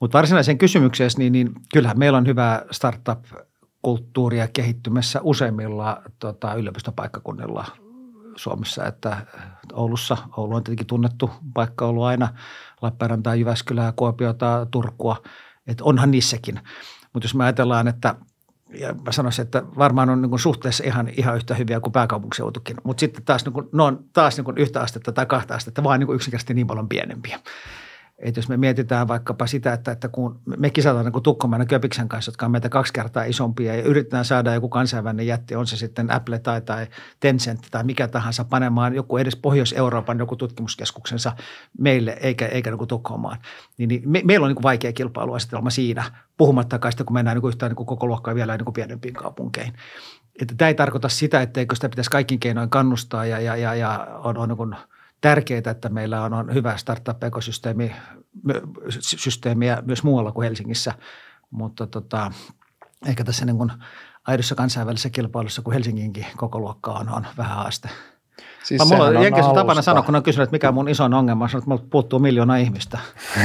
Mutta varsinaiseen kysymykseen, niin, niin kyllähän meillä on hyvää startup kulttuuria kehittymässä useimmilla tota, yliopistopaikkakunnilla Suomessa, että Oulussa, Oulu on tietenkin tunnettu paikka ollut aina, Lappeenrantaa, Jyväskylää, Kuopiota, Turkua, että onhan niissäkin. Mutta jos me ajatellaan, että ja mä sanoisin, että varmaan on niin suhteessa ihan, ihan yhtä hyviä kuin pääkaupunkiseutukin, mutta sitten taas niin kuin, ne on taas niin yhtä astetta tai kahta astetta, vaan niin yksinkertaisesti niin paljon pienempiä että jos me mietitään vaikkapa sitä, että, että kun me kisataan niin Tukkomainen Köpiksen kanssa, jotka on meitä kaksi kertaa isompia ja yritetään saada joku kansainvälinen jätti, on se sitten Apple tai, tai Tencent tai mikä tahansa panemaan joku edes Pohjois-Euroopan joku tutkimuskeskuksensa meille eikä, eikä niin Tukkomaan, niin, niin me, meillä on niin vaikea kilpailuasetelma siinä, puhumattakaan sitä, kun mennään niin yhtään niin koko luokkaa vielä niin pienempiin kaupunkeihin että tämä ei tarkoita sitä, etteikö sitä pitäisi kaikin keinoin kannustaa ja, ja, ja, ja on, on niin tärkeää, että meillä on, on hyvä startup-ekosysteemiä myös muualla kuin Helsingissä, mutta tota, ehkä tässä niin kuin aidossa kansainvälisessä kilpailussa, kun Helsinginkin koko luokka on, on vähän haaste. Siis mulla on Jenkeissä tapana sanoa, kun on kysynyt, että mikä on mun isoin ongelma, on, että mulla puuttuu miljoona ihmistä. [LAUGHS]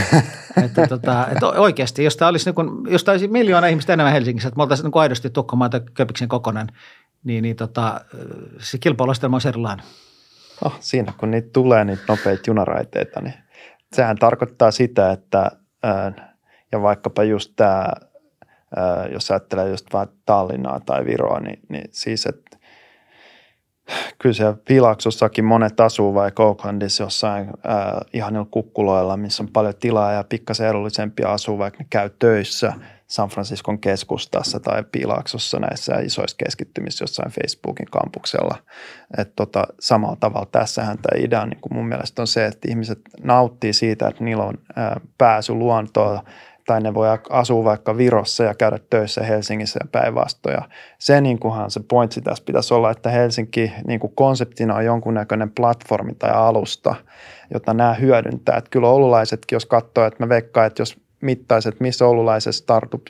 että, tota, että oikeasti, jos tämä olisi, niin kun, jos olisi miljoona ihmistä enemmän Helsingissä, että me oltaisiin niin aidosti Tukkomaan tai Köpiksen kokonen, niin, niin tota, se kilpailuastelma on erilainen. No, siinä kun niitä tulee, niitä nopeita junaraiteita, niin sehän tarkoittaa sitä, että äh, ja vaikkapa just tämä, äh, jos ajattelee just vaan Tallinnaa tai Viroa, niin, niin siis, että kyllä siellä Pilaksossakin monet asuu vai Oaklandissa jossain äh, ihanilla kukkuloilla, missä on paljon tilaa ja pikkasen edullisempia asuu, vaikka ne käy töissä – San Franciscon keskustassa tai pilaksossa näissä isoissa keskittymissä jossain Facebookin kampuksella. Et tota, samalla tavalla tässähän tämä idea niin kuin mun mielestä on se, että ihmiset nauttii siitä, että niillä on ää, pääsy luontoon tai ne voi asua vaikka Virossa ja käydä töissä Helsingissä ja päinvastoin. se niin kuinhan se pointsi tässä pitäisi olla, että Helsinki niin kuin konseptina on jonkunnäköinen platformi tai alusta, jota nämä hyödyntää. Että kyllä oululaisetkin, jos katsoo, että mä veikkaan, että jos mittaiset, missä oululaisessa startup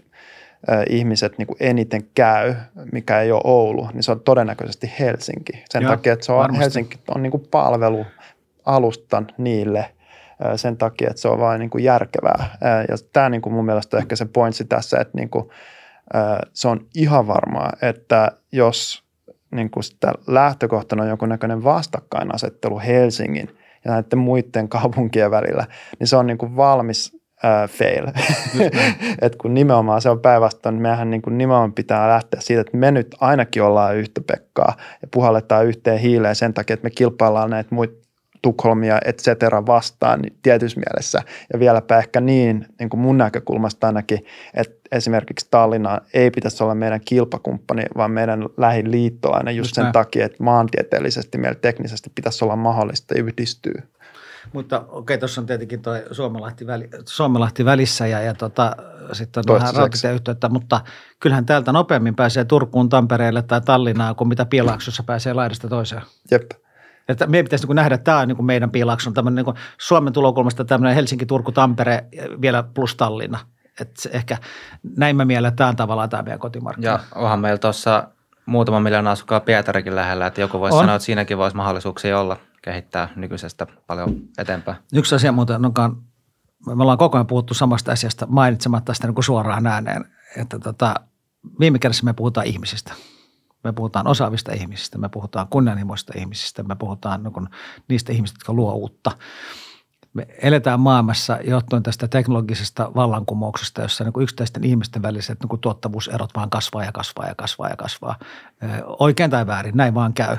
ihmiset niin kuin eniten käy, mikä ei ole Oulu, niin se on todennäköisesti Helsinki. Sen Joo, takia, että se on, varmasti. Helsinki on niin kuin palvelualustan niille sen takia, että se on vain niin kuin järkevää. Ja tämä niin kuin mun mielestä on ehkä se pointsi tässä, että niin kuin, se on ihan varmaa, että jos niin kuin sitä lähtökohtana on jonkunnäköinen vastakkainasettelu Helsingin ja näiden muiden kaupunkien välillä, niin se on niin kuin valmis äh, fail. [LAUGHS] et kun nimenomaan se on päinvastoin, niin mehän niin kuin nimenomaan pitää lähteä siitä, että me nyt ainakin ollaan yhtä Pekkaa ja puhalletaan yhteen hiileen sen takia, että me kilpaillaan näitä muita Tukholmia et cetera vastaan niin tietyssä mielessä. Ja vieläpä ehkä niin, niin kuin mun näkökulmasta ainakin, että esimerkiksi Tallinna ei pitäisi olla meidän kilpakumppani, vaan meidän lähiliittolainen just, just sen näin. takia, että maantieteellisesti meillä teknisesti pitäisi olla mahdollista yhdistyä. Mutta okei, okay, tuossa on tietenkin tuo Suomalahti, väli, Suomalahti välissä ja, ja tota, sitten on vähän rautatieyhteyttä, mutta kyllähän täältä nopeammin pääsee Turkuun, Tampereelle tai Tallinnaan kuin mitä Pielaaksossa pääsee laidasta toiseen. Jep. Että meidän pitäisi niin nähdä, että tämä on niin meidän Piilakson tämmöinen niin Suomen tulokulmasta tämmöinen Helsinki, Turku, Tampere vielä plus Tallinna. Että ehkä näin mä mielen, että tämä on tavallaan tämä meidän kotimarkkina. Ja onhan meillä tuossa muutama miljoona asukkaa Pietarikin lähellä, että joku voisi on. sanoa, että siinäkin voisi mahdollisuuksia olla kehittää nykyisestä paljon eteenpäin. Yksi asia muuten, onkaan, me ollaan koko ajan puhuttu samasta asiasta mainitsematta sitä niin kuin suoraan ääneen, että tota, viime kädessä me puhutaan ihmisistä. Me puhutaan osaavista ihmisistä, me puhutaan kunnianhimoista ihmisistä, me puhutaan niin kuin niistä ihmisistä, jotka luo uutta. Me eletään maailmassa johtuen tästä teknologisesta vallankumouksesta, jossa niin kuin yksittäisten ihmisten väliset niin kuin tuottavuuserot vaan kasvaa ja kasvaa ja kasvaa ja kasvaa. Oikein tai väärin, näin vaan käy.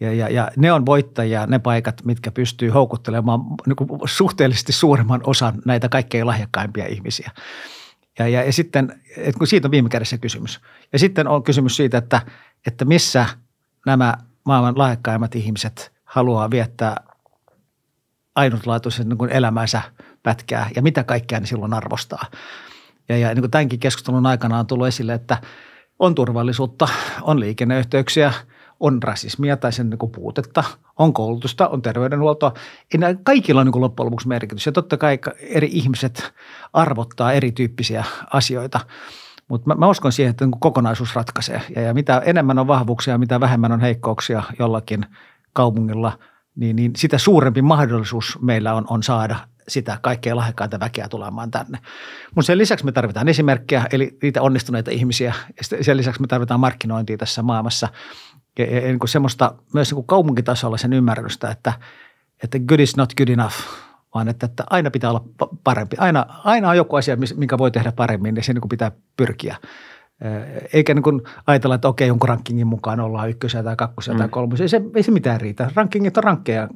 Ja, ja, ja ne on voittajia, ne paikat, mitkä pystyy houkuttelemaan niin suhteellisesti suuremman osan näitä kaikkein lahjakkaimpia ihmisiä. Ja, ja, ja sitten, et kun siitä on viime kädessä kysymys. Ja sitten on kysymys siitä, että, että missä nämä maailman lahjakkaimmat ihmiset haluaa viettää ainutlaatuisen niin elämänsä pätkää ja mitä kaikkea ne silloin arvostaa. Ja, ja niin kuin tämänkin keskustelun aikana on tullut esille, että on turvallisuutta, on liikenneyhteyksiä – on rasismia tai sen niin puutetta, on koulutusta, on terveydenhuoltoa. Enää kaikilla on niin loppujen lopuksi merkitys ja totta kai eri ihmiset arvottaa erityyppisiä asioita. Mutta mä, mä uskon siihen, että niin kokonaisuus ratkaisee ja, ja mitä enemmän on vahvuuksia, mitä vähemmän on heikkouksia jollakin kaupungilla, niin, niin sitä suurempi mahdollisuus meillä on, on saada sitä kaikkea lahjakkaita väkeä tulemaan tänne. Mutta sen lisäksi me tarvitaan esimerkkejä, eli niitä onnistuneita ihmisiä. Ja sen lisäksi me tarvitaan markkinointia tässä maailmassa ja, ja niin kuin semmoista myös niin kuin kaupunkitasolla sen ymmärrystä, että, että good is not good enough, vaan että, että aina pitää olla parempi. Aina, aina on joku asia, minkä voi tehdä paremmin ja sen niin pitää pyrkiä. Eikä niin kuin ajatella, että okei, jonkun rankingin mukaan ollaan ykkösiä tai kakkosia mm. tai kolmosia. Ei se, ei se mitään riitä. Rankingit on rankkeja.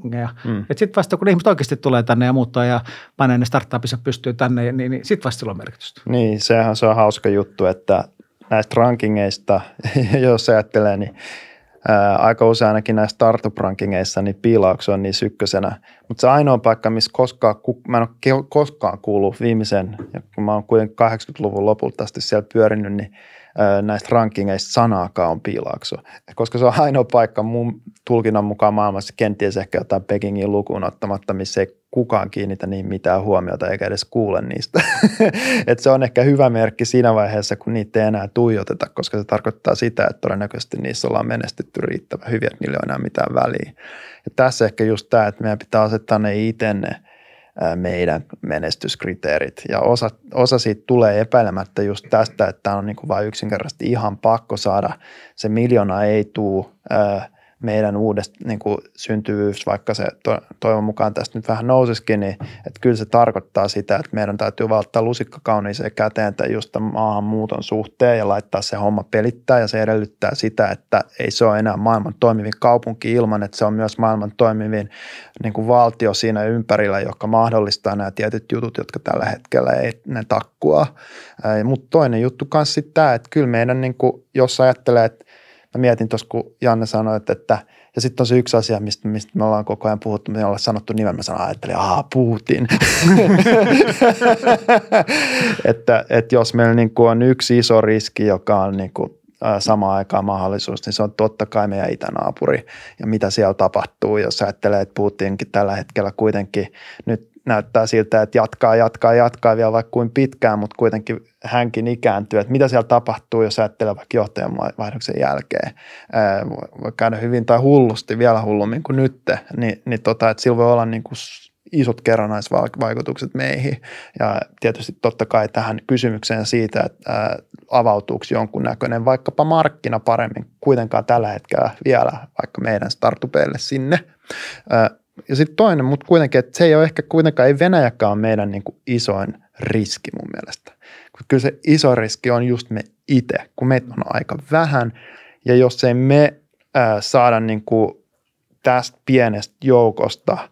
Mm. Sitten vasta kun ihmiset oikeasti tulee tänne ja muuttaa ja panee ne startupissa pystyy tänne, niin, niin, niin sitten vasta sillä on merkitystä. Niin, sehän se on hauska juttu, että näistä rankingeista, [LAUGHS] jos ajattelee, niin – ää, aika usein ainakin näissä startup-rankingeissa, niin piilaukso on niin sykkösenä. Mutta se ainoa paikka, missä koskaan, mä en ole koskaan kuullut viimeisen, kun mä oon kuitenkin 80-luvun lopulta asti siellä pyörinyt, niin ää, näistä rankingeista sanaakaan on piilaakso. Koska se on ainoa paikka mun tulkinnan mukaan maailmassa, kenties ehkä jotain Pekingin lukuun ottamatta, missä ei kukaan kiinnitä niin mitään huomiota eikä edes kuule niistä. [LAUGHS] Et se on ehkä hyvä merkki siinä vaiheessa, kun niitä ei enää tuijoteta, koska se tarkoittaa sitä, että todennäköisesti niissä ollaan menestytty riittävän hyvin, että niillä ei enää mitään väliä. Ja tässä ehkä just tämä, että meidän pitää asettaa ne itse ne meidän menestyskriteerit. Ja osa, osa siitä tulee epäilemättä just tästä, että on niin kuin vain yksinkertaisesti ihan pakko saada. Se miljoona ei tule äh, – meidän uudesta niin kuin syntyvyys, vaikka se to, toivon mukaan tästä nyt vähän nousisikin, niin että kyllä se tarkoittaa sitä, että meidän täytyy valtaa lusikka kauniiseen käteen tai just maahanmuuton suhteen ja laittaa se homma pelittää ja se edellyttää sitä, että ei se ole enää maailman toimivin kaupunki ilman, että se on myös maailman toimivin niin kuin valtio siinä ympärillä, joka mahdollistaa nämä tietyt jutut, jotka tällä hetkellä ei ne takkua. Mutta toinen juttu kanssa sitten tämä, että kyllä meidän, niin kuin, jos ajattelee, että mä mietin tuossa, kun Janne sanoi, että, että ja sitten on se yksi asia, mistä, mistä me ollaan koko ajan puhuttu, me ollaan sanottu nimen, mä sanon, ajattelin, aah, Putin. [LAUGHS] että, että jos meillä niin kuin on yksi iso riski, joka on niin kuin samaan aikaan mahdollisuus, niin se on totta kai meidän itänaapuri ja mitä siellä tapahtuu. Jos ajattelee, että Putinkin tällä hetkellä kuitenkin nyt näyttää siltä, että jatkaa, jatkaa, jatkaa vielä vaikka kuin pitkään, mutta kuitenkin hänkin ikääntyy, että mitä siellä tapahtuu, jos ajattelee vaikka johtajan vaihdoksen jälkeen, voi käydä hyvin tai hullusti, vielä hullummin kuin nyt, niin, niin tota, että sillä voi olla niin kuin isot kerrannaisvaikutukset meihin. Ja tietysti totta kai tähän kysymykseen siitä, että avautuuko jonkunnäköinen vaikkapa markkina paremmin kuitenkaan tällä hetkellä vielä vaikka meidän startupeille sinne. Ja sitten toinen, mutta kuitenkin, että se ei ole ehkä kuitenkaan, ei Venäjäkään meidän niin kuin isoin riski mun mielestä. kyllä se iso riski on just me itse, kun meitä on aika vähän ja jos ei me äh, saada niin kuin tästä pienestä joukosta äh,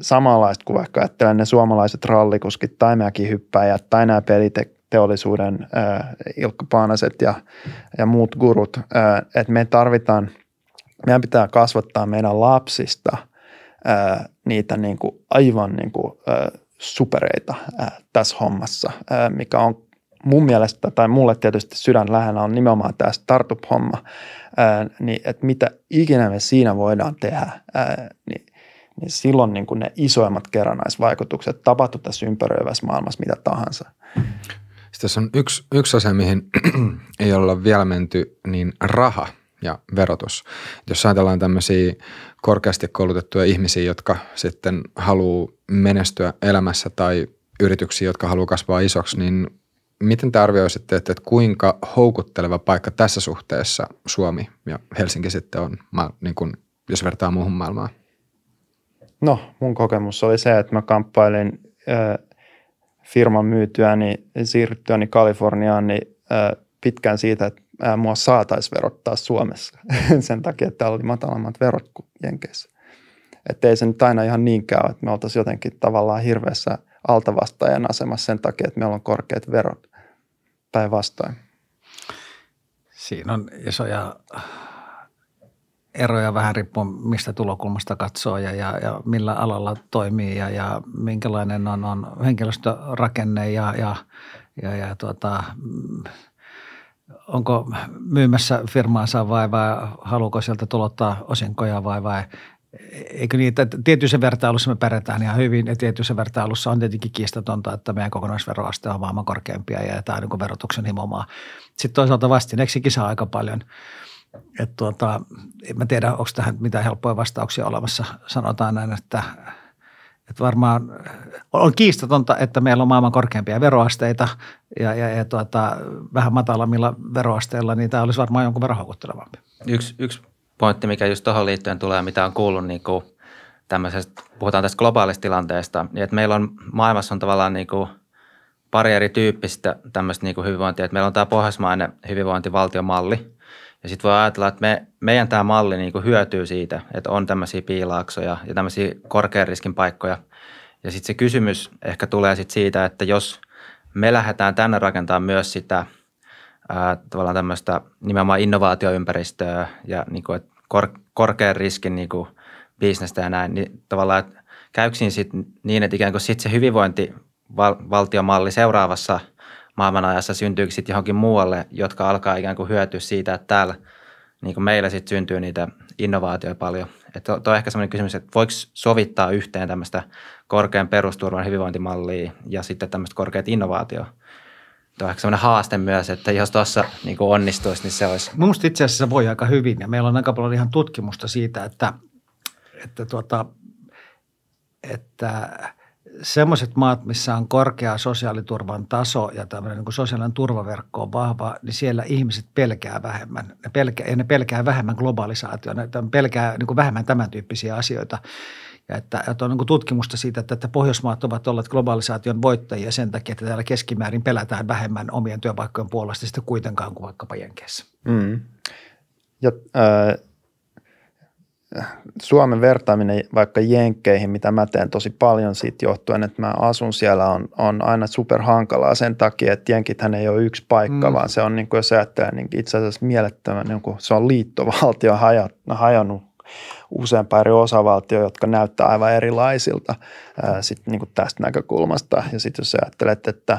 samanlaista kuin vaikka ajattelen ne suomalaiset rallikuskit tai mäkihyppäjät tai nämä peliteollisuuden äh, Ilkka Paanaset ja, ja muut gurut, äh, että me tarvitaan, meidän pitää kasvattaa meidän lapsista – niitä niin kuin aivan niin kuin, supereita ää, tässä hommassa, mikä on mun mielestä tai mulle tietysti sydän lähellä on nimenomaan tämä startup-homma, niin että mitä ikinä me siinä voidaan tehdä, niin, niin silloin niin kuin ne isoimmat kerranaisvaikutukset tapahtuu tässä ympäröivässä maailmassa mitä tahansa. Sitten tässä on yksi, yksi asia, mihin ei olla vielä menty, niin raha ja verotus. Jos ajatellaan tämmöisiä korkeasti koulutettuja ihmisiä, jotka sitten haluaa menestyä elämässä tai yrityksiä, jotka haluaa kasvaa isoksi, niin miten te arvioisitte, että, että kuinka houkutteleva paikka tässä suhteessa Suomi ja Helsinki sitten on, niin kuin, jos vertaa muuhun maailmaan? No, mun kokemus oli se, että mä kamppailin äh, firman myytyäni, siirryttyäni Kaliforniaan, niin äh, pitkään siitä, että ää, mua saataisiin verottaa Suomessa [LAUGHS] sen takia, että täällä oli matalammat verot kuin Jenkeissä. Että ei se nyt aina ihan niinkään että me oltaisiin jotenkin tavallaan hirveässä altavastaajan asemassa sen takia, että meillä on korkeat verot päinvastoin. Siinä on isoja eroja vähän riippuen, mistä tulokulmasta katsoo ja, ja, ja millä alalla toimii ja, ja minkälainen on, on henkilöstörakenne ja, ja, ja, ja tuota, onko myymässä firmaansa vai, vai haluuko sieltä tulottaa osinkoja vai, vai eikö niin, että tietyissä vertailussa me pärjätään ihan hyvin ja tietyissä vertailussa on tietenkin kiistatonta, että meidän kokonaisveroaste on maailman korkeampia ja tämä on niin verotuksen himomaa. Sitten toisaalta vastineeksikin saa aika paljon. että tuota, en mä tiedä, onko tähän mitään helppoja vastauksia olemassa. Sanotaan näin, että että varmaan äh, on kiistatonta, että meillä on maailman korkeampia veroasteita ja, ja, ja tuota, vähän matalammilla veroasteilla, niin tämä olisi varmaan jonkun verran houkuttelevampi. Yksi, yksi pointti, mikä just tuohon liittyen tulee, mitä on kuullut niin kuin tämmöisestä, puhutaan tästä globaalista tilanteesta, niin että meillä on maailmassa on tavallaan niin kuin pari eri tyyppistä tämmöistä niin kuin hyvinvointia. Että meillä on tämä pohjoismainen hyvinvointivaltiomalli, ja sitten voi ajatella, että me, meidän tämä malli niin hyötyy siitä, että on tämmöisiä piilaaksoja ja tämmöisiä korkean riskin paikkoja. Ja sitten se kysymys ehkä tulee sitten siitä, että jos me lähdetään tänne rakentamaan myös sitä ää, tavallaan tämmöistä nimenomaan innovaatioympäristöä ja niin kuin, kor, korkean riskin niin kuin, bisnestä ja näin, niin tavallaan, että käyksin sitten niin, että ikään kuin sitten se hyvinvointivaltiomalli seuraavassa – maailmanajassa syntyykö sitten johonkin muualle, jotka alkaa ikään kuin hyötyä siitä, että täällä niin kuin meillä sitten syntyy niitä innovaatioita paljon. Että tuo on ehkä sellainen kysymys, että voiko sovittaa yhteen tämmöistä korkean perusturvan hyvinvointimallia ja sitten tämmöistä korkeat innovaatio. Tuo on ehkä sellainen haaste myös, että jos tuossa niin onnistuisi, niin se olisi. Minusta itse asiassa voi aika hyvin ja meillä on aika paljon ihan tutkimusta siitä, että, että, tuota, että semmoiset maat, missä on korkea sosiaaliturvan taso ja tämmöinen niin kuin sosiaalinen turvaverkko on vahva, niin siellä ihmiset pelkää vähemmän. Ne pelkää, ja ne pelkää vähemmän globalisaatiota, ne pelkää niin kuin vähemmän tämän tyyppisiä asioita. Ja että, että on niin tutkimusta siitä, että, että Pohjoismaat ovat olleet globalisaation voittajia sen takia, että täällä keskimäärin pelätään vähemmän omien työpaikkojen puolesta sitten kuitenkaan kuin vaikkapa Jenkeissä. Mm. Ja, äh Suomen vertaaminen vaikka Jenkkeihin, mitä mä teen tosi paljon siitä johtuen, että mä asun siellä, on, on aina hankalaa sen takia, että Jenkithän ei ole yksi paikka, mm. vaan se on, niin kuin jos ajattelee, niin itse asiassa mielettömän, niin kuin, se on liittovaltio haja, hajonnut useampaa eri osavaltio, jotka näyttää aivan erilaisilta ää, sit, niin kuin tästä näkökulmasta. Ja sitten jos ajattelet, että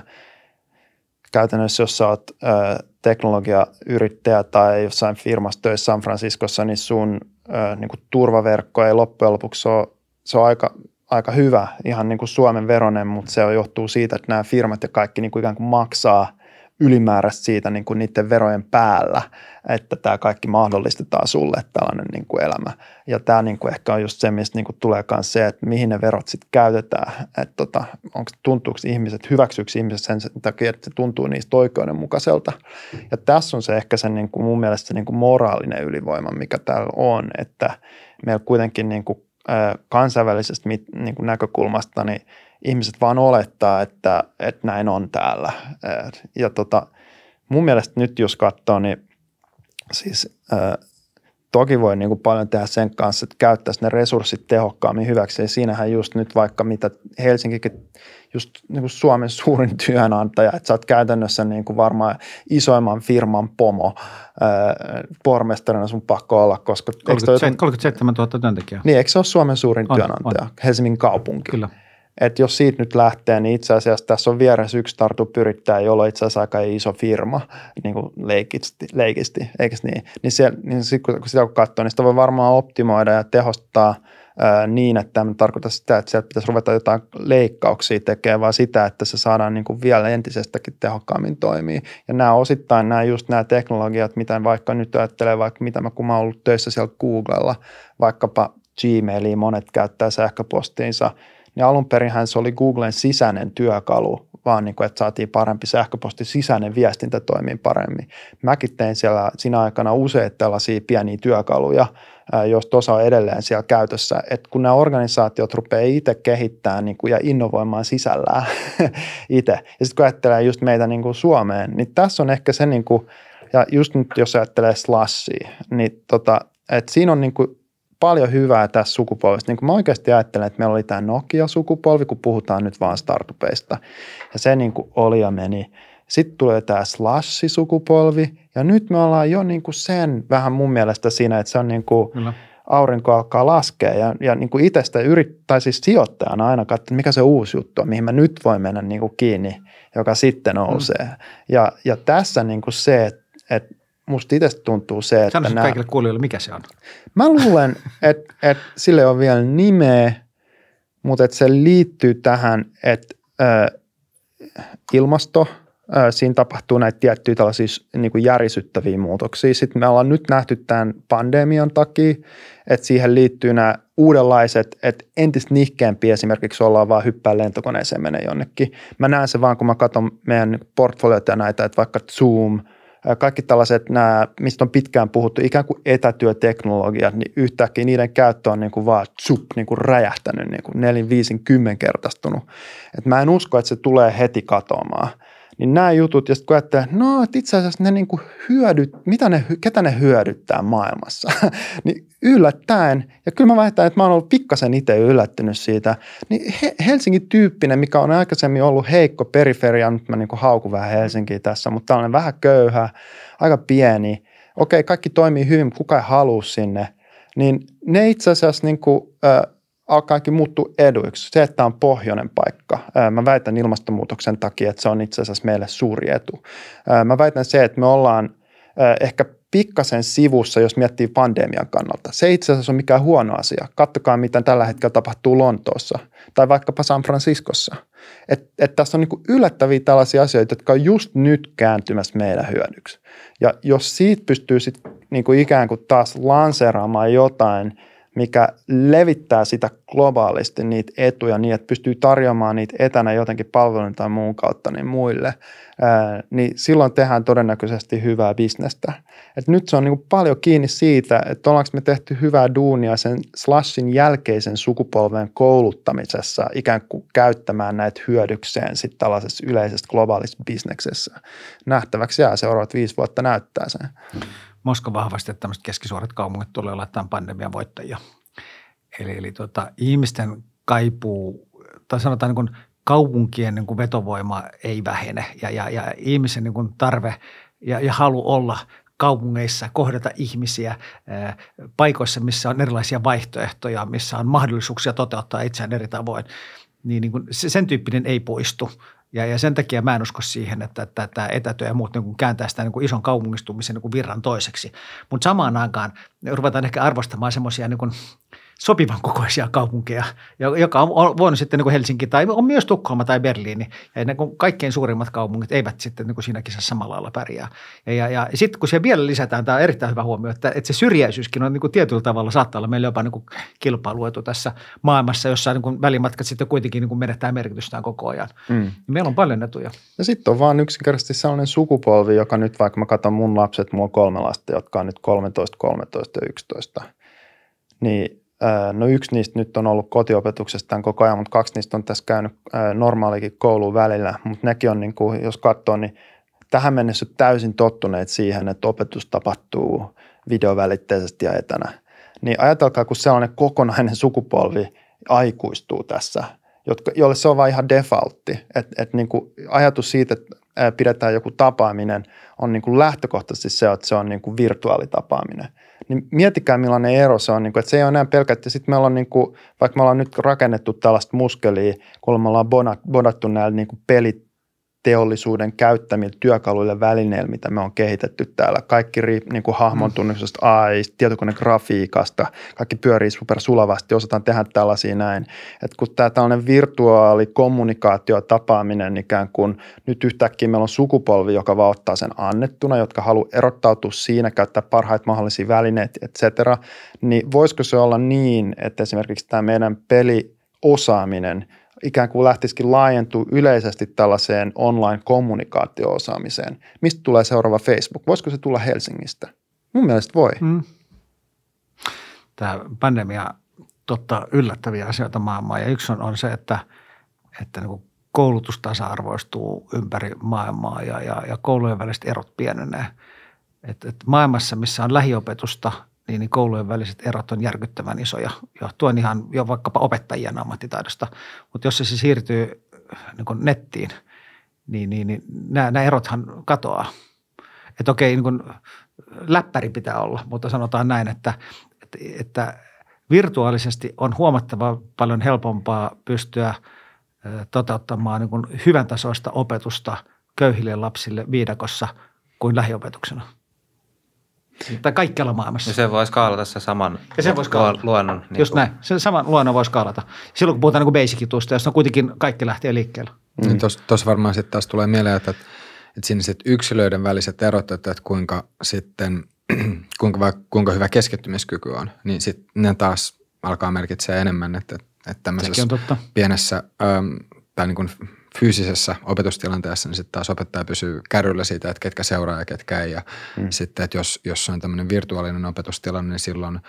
käytännössä jos sä oot ää, teknologiayrittäjä tai jossain firmassa töissä San Franciscossa, niin sun niin kuin turvaverkko ei loppujen lopuksi ole, se on aika, aika hyvä, ihan niin kuin Suomen veronen, mutta se johtuu siitä, että nämä firmat ja kaikki niin kuin ikään kuin maksaa – ylimääräistä siitä niin kuin niiden verojen päällä, että tämä kaikki mahdollistetaan sulle tällainen niin kuin elämä. Ja tämä niin kuin ehkä on just se, mistä niin kuin tulee myös se, että mihin ne verot sitten käytetään. Että tota, onko, tuntuuko ihmiset, hyväksyykö ihmiset sen takia, että se tuntuu niistä oikeudenmukaiselta. Ja tässä on se ehkä se niin kuin mun mielestä se niin kuin moraalinen ylivoima, mikä täällä on, että meillä kuitenkin niin kuin, kansainvälisestä niin kuin näkökulmasta niin – ihmiset vaan olettaa, että, että näin on täällä. Äh, ja tota, mun mielestä nyt jos katsoo, niin siis äh, toki voi niin kuin paljon tehdä sen kanssa, että käyttäisi ne resurssit tehokkaammin hyväksi. Ja siinähän just nyt vaikka mitä Helsinkikin, just niin kuin Suomen suurin työnantaja, että sä oot käytännössä niin kuin varmaan isoimman firman pomo äh, pormestarina sun pakko olla, koska... 37 000 työntekijää. Niin, eikö se ole Suomen suurin on, työnantaja, on. Helsingin kaupunki? Kyllä että jos siitä nyt lähtee, niin itse asiassa tässä on vieressä yksi startup-yrittäjä, jolla on itse asiassa aika iso firma niin kuin leikisti, leikisti, eikö niin? Niin, siellä, niin sit, kun, sitä kun katsoo, niin sitä voi varmaan optimoida ja tehostaa ää, niin, että tämä tarkoittaa sitä, että sieltä pitäisi ruveta jotain leikkauksia tekemään, vaan sitä, että se saadaan niin kuin vielä entisestäkin tehokkaammin toimii. Ja nämä osittain, nämä just nämä teknologiat, mitä vaikka nyt ajattelee, vaikka mitä mä, kun mä oon ollut töissä siellä Googlella, vaikkapa Gmailiin monet käyttää sähköpostiinsa – niin alun perinhän se oli Googlen sisäinen työkalu, vaan niin kuin, että saatiin parempi sähköposti, sisäinen viestintä toimii paremmin. Mäkin tein siellä sinä aikana useita tällaisia pieniä työkaluja, jos osa on edelleen siellä käytössä, että kun nämä organisaatiot rupeaa itse kehittämään niin kuin, ja innovoimaan sisällään [LAUGHS] itse, ja sitten kun ajattelee just meitä niin kuin Suomeen, niin tässä on ehkä se, niin kuin, ja just nyt jos ajattelee slassia, niin tota, et siinä on niin kuin, paljon hyvää tässä sukupolvessa. Niin kuin mä oikeasti ajattelen, että meillä oli tämä Nokia-sukupolvi, kun puhutaan nyt vaan startupeista. Ja se niin kuin oli ja meni. Sitten tulee tämä Slash-sukupolvi. Ja nyt me ollaan jo niin kuin sen vähän mun mielestä siinä, että se on niin kuin, Kyllä aurinko alkaa laskea ja, ja niin kuin itsestä yrit, siis sijoittajana aina katsoa, mikä se uusi juttu on, mihin mä nyt voi mennä niin kuin kiinni, joka sitten mm. nousee. Mm. Ja, ja tässä niin kuin se, että että musta itsestä tuntuu se, että nämä... kaikille kuulijoille, mikä se on? Mä luulen, että et sille on vielä nimeä, mutta että se liittyy tähän, että äh, ilmasto, äh, siinä tapahtuu näitä tiettyjä tällaisia niin kuin järisyttäviä muutoksia. Sitten me ollaan nyt nähty tämän pandemian takia, että siihen liittyy nämä uudenlaiset, että entistä nihkeämpi esimerkiksi ollaan vaan hyppää lentokoneeseen menee jonnekin. Mä näen se vaan, kun mä katson meidän portfolioita ja näitä, että vaikka Zoom – kaikki tällaiset, nämä, mistä on pitkään puhuttu, ikään kuin etätyöteknologiat, niin yhtäkkiä niiden käyttö on niin kuin vaan tsup, niin kuin räjähtänyt, niin kuin nelin, viisin, kymmenkertaistunut. Et mä en usko, että se tulee heti katoamaan – niin nämä jutut, ja sitten kun ajattelee, no itse asiassa ne niin kuin hyödyt, mitä ne, ketä ne hyödyttää maailmassa, [LAUGHS] niin yllättäen, ja kyllä mä väitän, että mä oon ollut pikkasen itse yllättynyt siitä, niin he, Helsingin tyyppinen, mikä on aikaisemmin ollut heikko periferia, nyt mä niin kuin vähän Helsinkiä tässä, mutta tällainen vähän köyhä, aika pieni, okei kaikki toimii hyvin, kuka ei halua sinne, niin ne itse asiassa niin kuin, äh, alkaakin muuttua eduiksi. Se, että on pohjoinen paikka, mä väitän ilmastonmuutoksen takia, että se on itse asiassa meille suuri etu. Mä väitän se, että me ollaan ehkä pikkasen sivussa, jos miettii pandemian kannalta. Se ei itse asiassa on mikään huono asia. Kattokaa, mitä tällä hetkellä tapahtuu Lontoossa tai vaikkapa San Franciscossa. Et, et tässä on niinku yllättäviä tällaisia asioita, jotka on just nyt kääntymässä meidän hyödyksi. Ja jos siitä pystyy sitten niin ikään kuin taas lanseeraamaan jotain – mikä levittää sitä globaalisti niitä etuja niin, että pystyy tarjoamaan niitä etänä jotenkin palvelun tai muun kautta niin muille, ää, niin silloin tehdään todennäköisesti hyvää bisnestä. Et nyt se on niin paljon kiinni siitä, että ollaanko me tehty hyvää duunia sen slashin jälkeisen sukupolven kouluttamisessa ikään kuin käyttämään näitä hyödykseen sitten tällaisessa yleisessä globaalissa bisneksessä. Nähtäväksi jää seuraavat viisi vuotta näyttää sen. Moska vahvasti, että tämmöiset keskisuoret kaupungit tulee olla tämän pandemian voittajia. Eli, eli tota, ihmisten kaipuu, tai sanotaan niin kuin kaupunkien niin kuin vetovoima ei vähene ja, ja, ja ihmisen niin kuin tarve ja, ja halu olla kaupungeissa, kohdata ihmisiä paikoissa, missä on erilaisia vaihtoehtoja, missä on mahdollisuuksia toteuttaa itseään eri tavoin, niin, niin kuin sen tyyppinen ei poistu ja, ja sen takia mä en usko siihen, että tämä etätyö ja muut niin kuin kääntää sitä niin kuin ison kaupungistumisen niin kuin virran toiseksi. Mutta samaan aikaan ruvetaan ehkä arvostamaan semmoisia niin sopivan kokoisia kaupunkeja, joka on voinut sitten niin kuin Helsinki tai on myös Tukholma tai Berliini. Ja ne kuin kaikkein suurimmat kaupungit eivät sitten niin kuin siinä kisassa samalla lailla pärjää. Ja, ja, ja sitten kun se vielä lisätään, tämä on erittäin hyvä huomio, että, että se syrjäisyyskin on niin kuin tietyllä tavalla saattaa olla meillä jopa niin kuin kilpailuetu tässä maailmassa, jossa niin kuin välimatkat sitten kuitenkin niin kuin menettää merkitystään koko ajan. Mm. Niin meillä on paljon etuja. Ja sitten on vaan yksinkertaisesti sellainen sukupolvi, joka nyt vaikka mä katson mun lapset, mulla kolme lasta, jotka on nyt 13, 13 ja 11, niin Öö, no yksi niistä nyt on ollut kotiopetuksessa, tämän koko ajan, mutta kaksi niistä on tässä käynyt öö, normaalikin koulun välillä. Mutta nekin on, niin kuin, jos katsoo, niin tähän mennessä täysin tottuneet siihen, että opetus tapahtuu videovälitteisesti ja etänä. Niin ajatelkaa, kun sellainen kokonainen sukupolvi aikuistuu tässä, jotka, jolle se on vain ihan defaultti. Että et niin ajatus siitä, että pidetään joku tapaaminen, on niin kuin lähtökohtaisesti se, että se on niin kuin virtuaalitapaaminen – niin miettikää millainen ero se on, niin kuin, että se ei ole enää pelkkä, että sitten meillä on, niin kuin, vaikka me ollaan nyt rakennettu tällaista muskelia, kun me ollaan bonattu näillä niin kuin pelit, teollisuuden käyttämillä työkaluilla välineillä, mitä me on kehitetty täällä. Kaikki niin kuin hahmontunnisesta, mm. AI, tietokonegrafiikasta, kaikki pyörii super sulavasti, osataan tehdä tällaisia näin. Et kun tämä tällainen ja tapaaminen ikään kuin, nyt yhtäkkiä meillä on sukupolvi, joka vaan ottaa sen annettuna, jotka haluaa erottautua siinä, käyttää parhaita mahdollisia välineitä, et cetera, niin voisiko se olla niin, että esimerkiksi tämä meidän peliosaaminen – ikään kuin lähtisikin laajentua yleisesti tällaiseen online-kommunikaatio-osaamiseen. Mistä tulee seuraava Facebook? Voisiko se tulla Helsingistä? Mun mielestä voi. Mm. Tämä pandemia totta yllättäviä asioita maailmaan ja yksi on, on se, että, että niin kuin koulutus arvoistuu ympäri maailmaa ja, ja, ja koulujen väliset erot pienenee. Et, et maailmassa, missä on lähiopetusta – niin, niin koulujen väliset erot on järkyttävän isoja, johtuen ihan jo vaikkapa opettajien ammattitaidosta. Mutta jos se siis siirtyy äh, niin nettiin, niin, niin, niin nämä, nämä erothan katoaa. Että okei, niin kuin, läppäri pitää olla, mutta sanotaan näin, että, että, että virtuaalisesti on huomattavan paljon helpompaa pystyä äh, toteuttamaan niin kuin hyvän tasoista opetusta köyhille lapsille viidakossa kuin lähiopetuksena – tai kaikkialla maailmassa. Ja se voi skaalata se saman ja sen voi skaalata. luonnon. Niin Just näin, sen saman luonnon voi skaalata. Silloin kun puhutaan niin basic-jutusta, jos on kuitenkin kaikki lähtee liikkeelle. Niin, mm. Niin Tuossa varmaan sitten taas tulee mieleen, että, että siinä sit yksilöiden väliset erot, että, että kuinka sitten, [CLEARS THROAT] kuinka, kuinka hyvä keskittymiskyky on, niin sitten ne taas alkaa merkitseä enemmän, että, että tämmöisessä pienessä äm, tai niin kuin fyysisessä opetustilanteessa, niin sitten taas opettaja pysyy kärryllä siitä, että ketkä seuraa ja ketkä ei. Ja mm. sitten, että jos, jos on tämmöinen virtuaalinen opetustilanne, niin silloin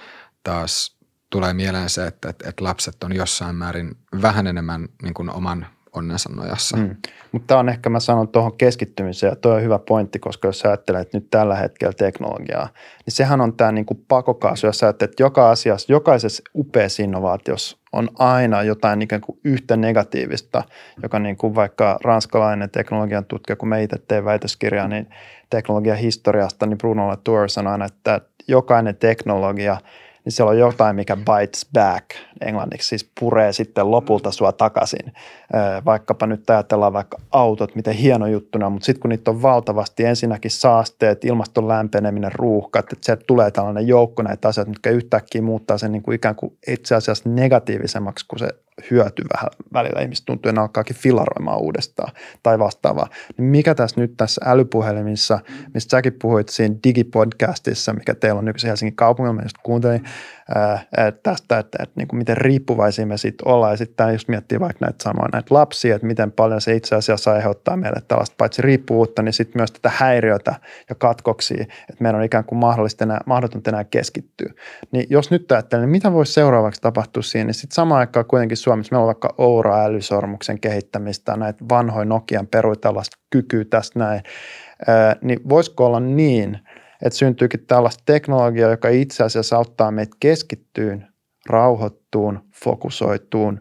taas tulee mieleen se, että, että, että lapset on jossain määrin vähän enemmän niin kuin oman onnensa nojassa. Mm. Mutta on ehkä, mä sanon tuohon keskittymiseen, ja tuo on hyvä pointti, koska jos ajattelet nyt tällä hetkellä teknologiaa, niin sehän on tämä niin pakokaasu, jos ajattelet, että joka asiassa, jokaisessa upeassa innovaatiossa on aina jotain ikään kuin yhtä negatiivista, joka niin kuin vaikka ranskalainen teknologian tutkija, kun me itse tein väitöskirjaa, niin teknologian historiasta, niin Bruno Latour sanoi aina, että jokainen teknologia – niin siellä on jotain, mikä bites back englanniksi, siis puree sitten lopulta mm. sua takaisin. Vaikkapa nyt ajatellaan vaikka autot, miten hieno juttuna, mutta sitten kun niitä on valtavasti ensinnäkin saasteet, ilmaston lämpeneminen, ruuhkat, että sieltä tulee tällainen joukko näitä asioita, mitkä yhtäkkiä muuttaa sen niin kuin ikään kuin itse asiassa negatiivisemmaksi kuin se hyöty vähän välillä. Ihmiset tuntuu, että alkaakin filaroimaan uudestaan tai vastaavaa. Niin mikä tässä nyt tässä älypuhelimissa, mistä säkin puhuit siinä digipodcastissa, mikä teillä on nykyisin Helsingin kaupungilla, mä just kuuntelin, mm tästä, että, että niin kuin miten riippuvaisia me sitten ollaan. Ja sitten jos miettii vaikka näitä samoja näitä lapsia, että miten paljon se itse asiassa aiheuttaa meille tällaista paitsi riippuvuutta, niin sitten myös tätä häiriötä ja katkoksia, että meidän on ikään kuin mahdollista enää, mahdotonta enää keskittyä. Niin jos nyt ajattelen, niin mitä voisi seuraavaksi tapahtua siinä, niin sitten samaan aikaan kuitenkin Suomessa meillä on vaikka Oura-älysormuksen kehittämistä, näitä vanhoja Nokian peruja, tällaista kykyä tästä näin, ää, niin voisiko olla niin – että syntyykin tällaista teknologiaa, joka itse asiassa auttaa meitä keskittyyn, rauhoittuun, fokusoituun,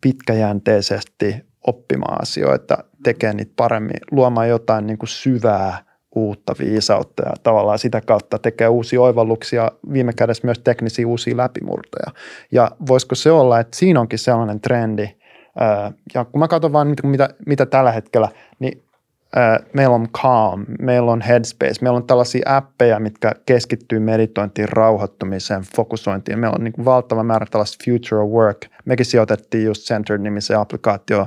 pitkäjänteisesti oppimaan asioita, tekemään niitä paremmin, luomaan jotain niin kuin syvää uutta viisautta ja tavallaan sitä kautta tekee uusia oivalluksia, viime kädessä myös teknisiä uusia läpimurtoja. Ja voisiko se olla, että siinä onkin sellainen trendi, ja kun mä katson vaan, mitä, mitä tällä hetkellä – Äh, meillä on Calm, meillä on Headspace, meillä on tällaisia appeja, mitkä keskittyy meditointiin, rauhoittumiseen, fokusointiin. Meillä on niin kuin valtava määrä tällaista future work. Mekin sijoitettiin just Centered-nimiseen applikaatioon,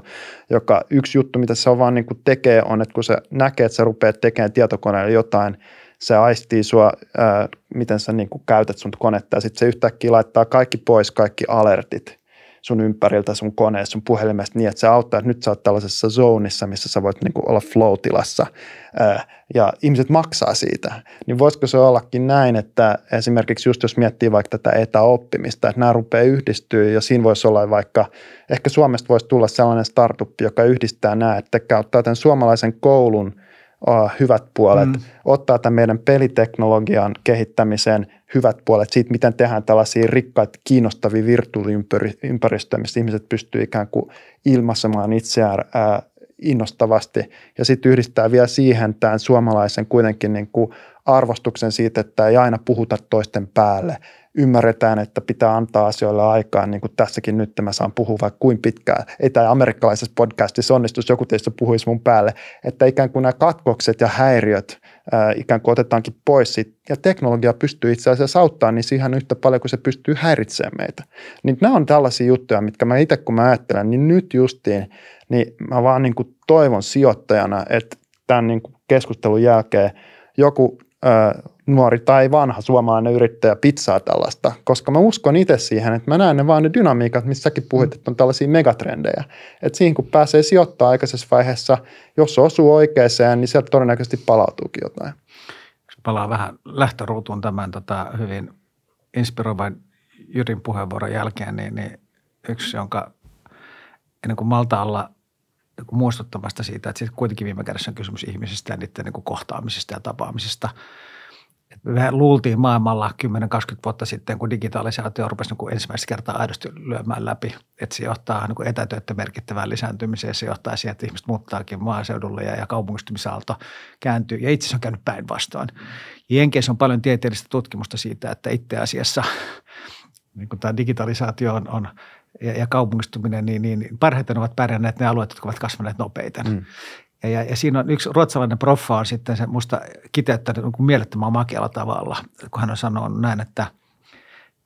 joka yksi juttu, mitä se on vaan niin kuin tekee, on, että kun se näkee, että sä rupeat tekemään tietokoneella jotain, se aistii sua, ää, äh, miten sä niin kuin käytät sun konetta, ja sitten se yhtäkkiä laittaa kaikki pois, kaikki alertit – sun ympäriltä, sun koneessa, sun puhelimesta niin, että se auttaa, että nyt sä oot tällaisessa zoonissa, missä sä voit niin kuin olla flow-tilassa ja ihmiset maksaa siitä. Niin voisiko se ollakin näin, että esimerkiksi just jos miettii vaikka tätä etäoppimista, että nämä rupeaa yhdistyä ja siinä voisi olla vaikka, ehkä Suomesta voisi tulla sellainen startup, joka yhdistää nämä, että käyttää tämän suomalaisen koulun – hyvät puolet, mm. ottaa tämän meidän peliteknologian kehittämiseen hyvät puolet siitä, miten tehdään tällaisia rikkaita, kiinnostavia virtuaaliympäristöjä, missä ihmiset pystyy ikään kuin ilmaisemaan itseään ää, innostavasti ja sitten yhdistää vielä siihen tämän suomalaisen kuitenkin niin kuin arvostuksen siitä, että ei aina puhuta toisten päälle. Ymmärretään, että pitää antaa asioille aikaa, niin kuin tässäkin nyt mä saan puhua vaikka kuin pitkään. Ei tämä amerikkalaisessa podcastissa onnistu, joku teistä puhuisi mun päälle. Että ikään kuin nämä katkokset ja häiriöt ää, ikään kuin otetaankin pois siitä. Ja teknologia pystyy itse asiassa auttamaan niin siihen yhtä paljon kuin se pystyy häiritsemään meitä. Niin nämä on tällaisia juttuja, mitkä mä itse kun mä ajattelen, niin nyt justiin, niin mä vaan niin kuin toivon sijoittajana, että tämän niin kuin keskustelun jälkeen joku ö, nuori tai vanha suomalainen yrittäjä pizzaa tällaista, koska mä uskon itse siihen, että mä näen ne vaan ne dynamiikat, missä säkin puhuit, mm. että on tällaisia megatrendejä. Että siihen kun pääsee sijoittaa aikaisessa vaiheessa, jos se osuu oikeaan, niin sieltä todennäköisesti palautuukin jotain. Palaa vähän lähtöruutuun tämän tota, hyvin inspiroivan Jyrin puheenvuoron jälkeen, niin, niin yksi, jonka ennen kuin malta olla niin kuin muistuttamasta siitä, että sitten kuitenkin viime kädessä on kysymys ihmisistä ja niiden niin kuin kohtaamisista ja tapaamisista. Et me luultiin maailmalla 10-20 vuotta sitten, kun digitalisaatio rupesi niin kuin ensimmäistä kertaa aidosti lyömään läpi, että se johtaa niin kuin etätyötä merkittävään lisääntymiseen, se johtaa siihen, että ihmiset muuttaakin maaseudulle ja, ja kaupungistumisaalto kääntyy. Ja itse asiassa on käynyt päinvastoin. Jenkeissä on paljon tieteellistä tutkimusta siitä, että itse asiassa niin kuin tämä digitalisaatio on, on – ja, ja kaupungistuminen, niin, niin parhaiten ovat pärjänneet ne alueet, jotka ovat kasvaneet nopeiten. Mm. Ja, ja, ja siinä on yksi ruotsalainen proffa on sitten se musta kiteyttänyt niin mielettömän makealla tavalla, kun hän on sanonut näin, että,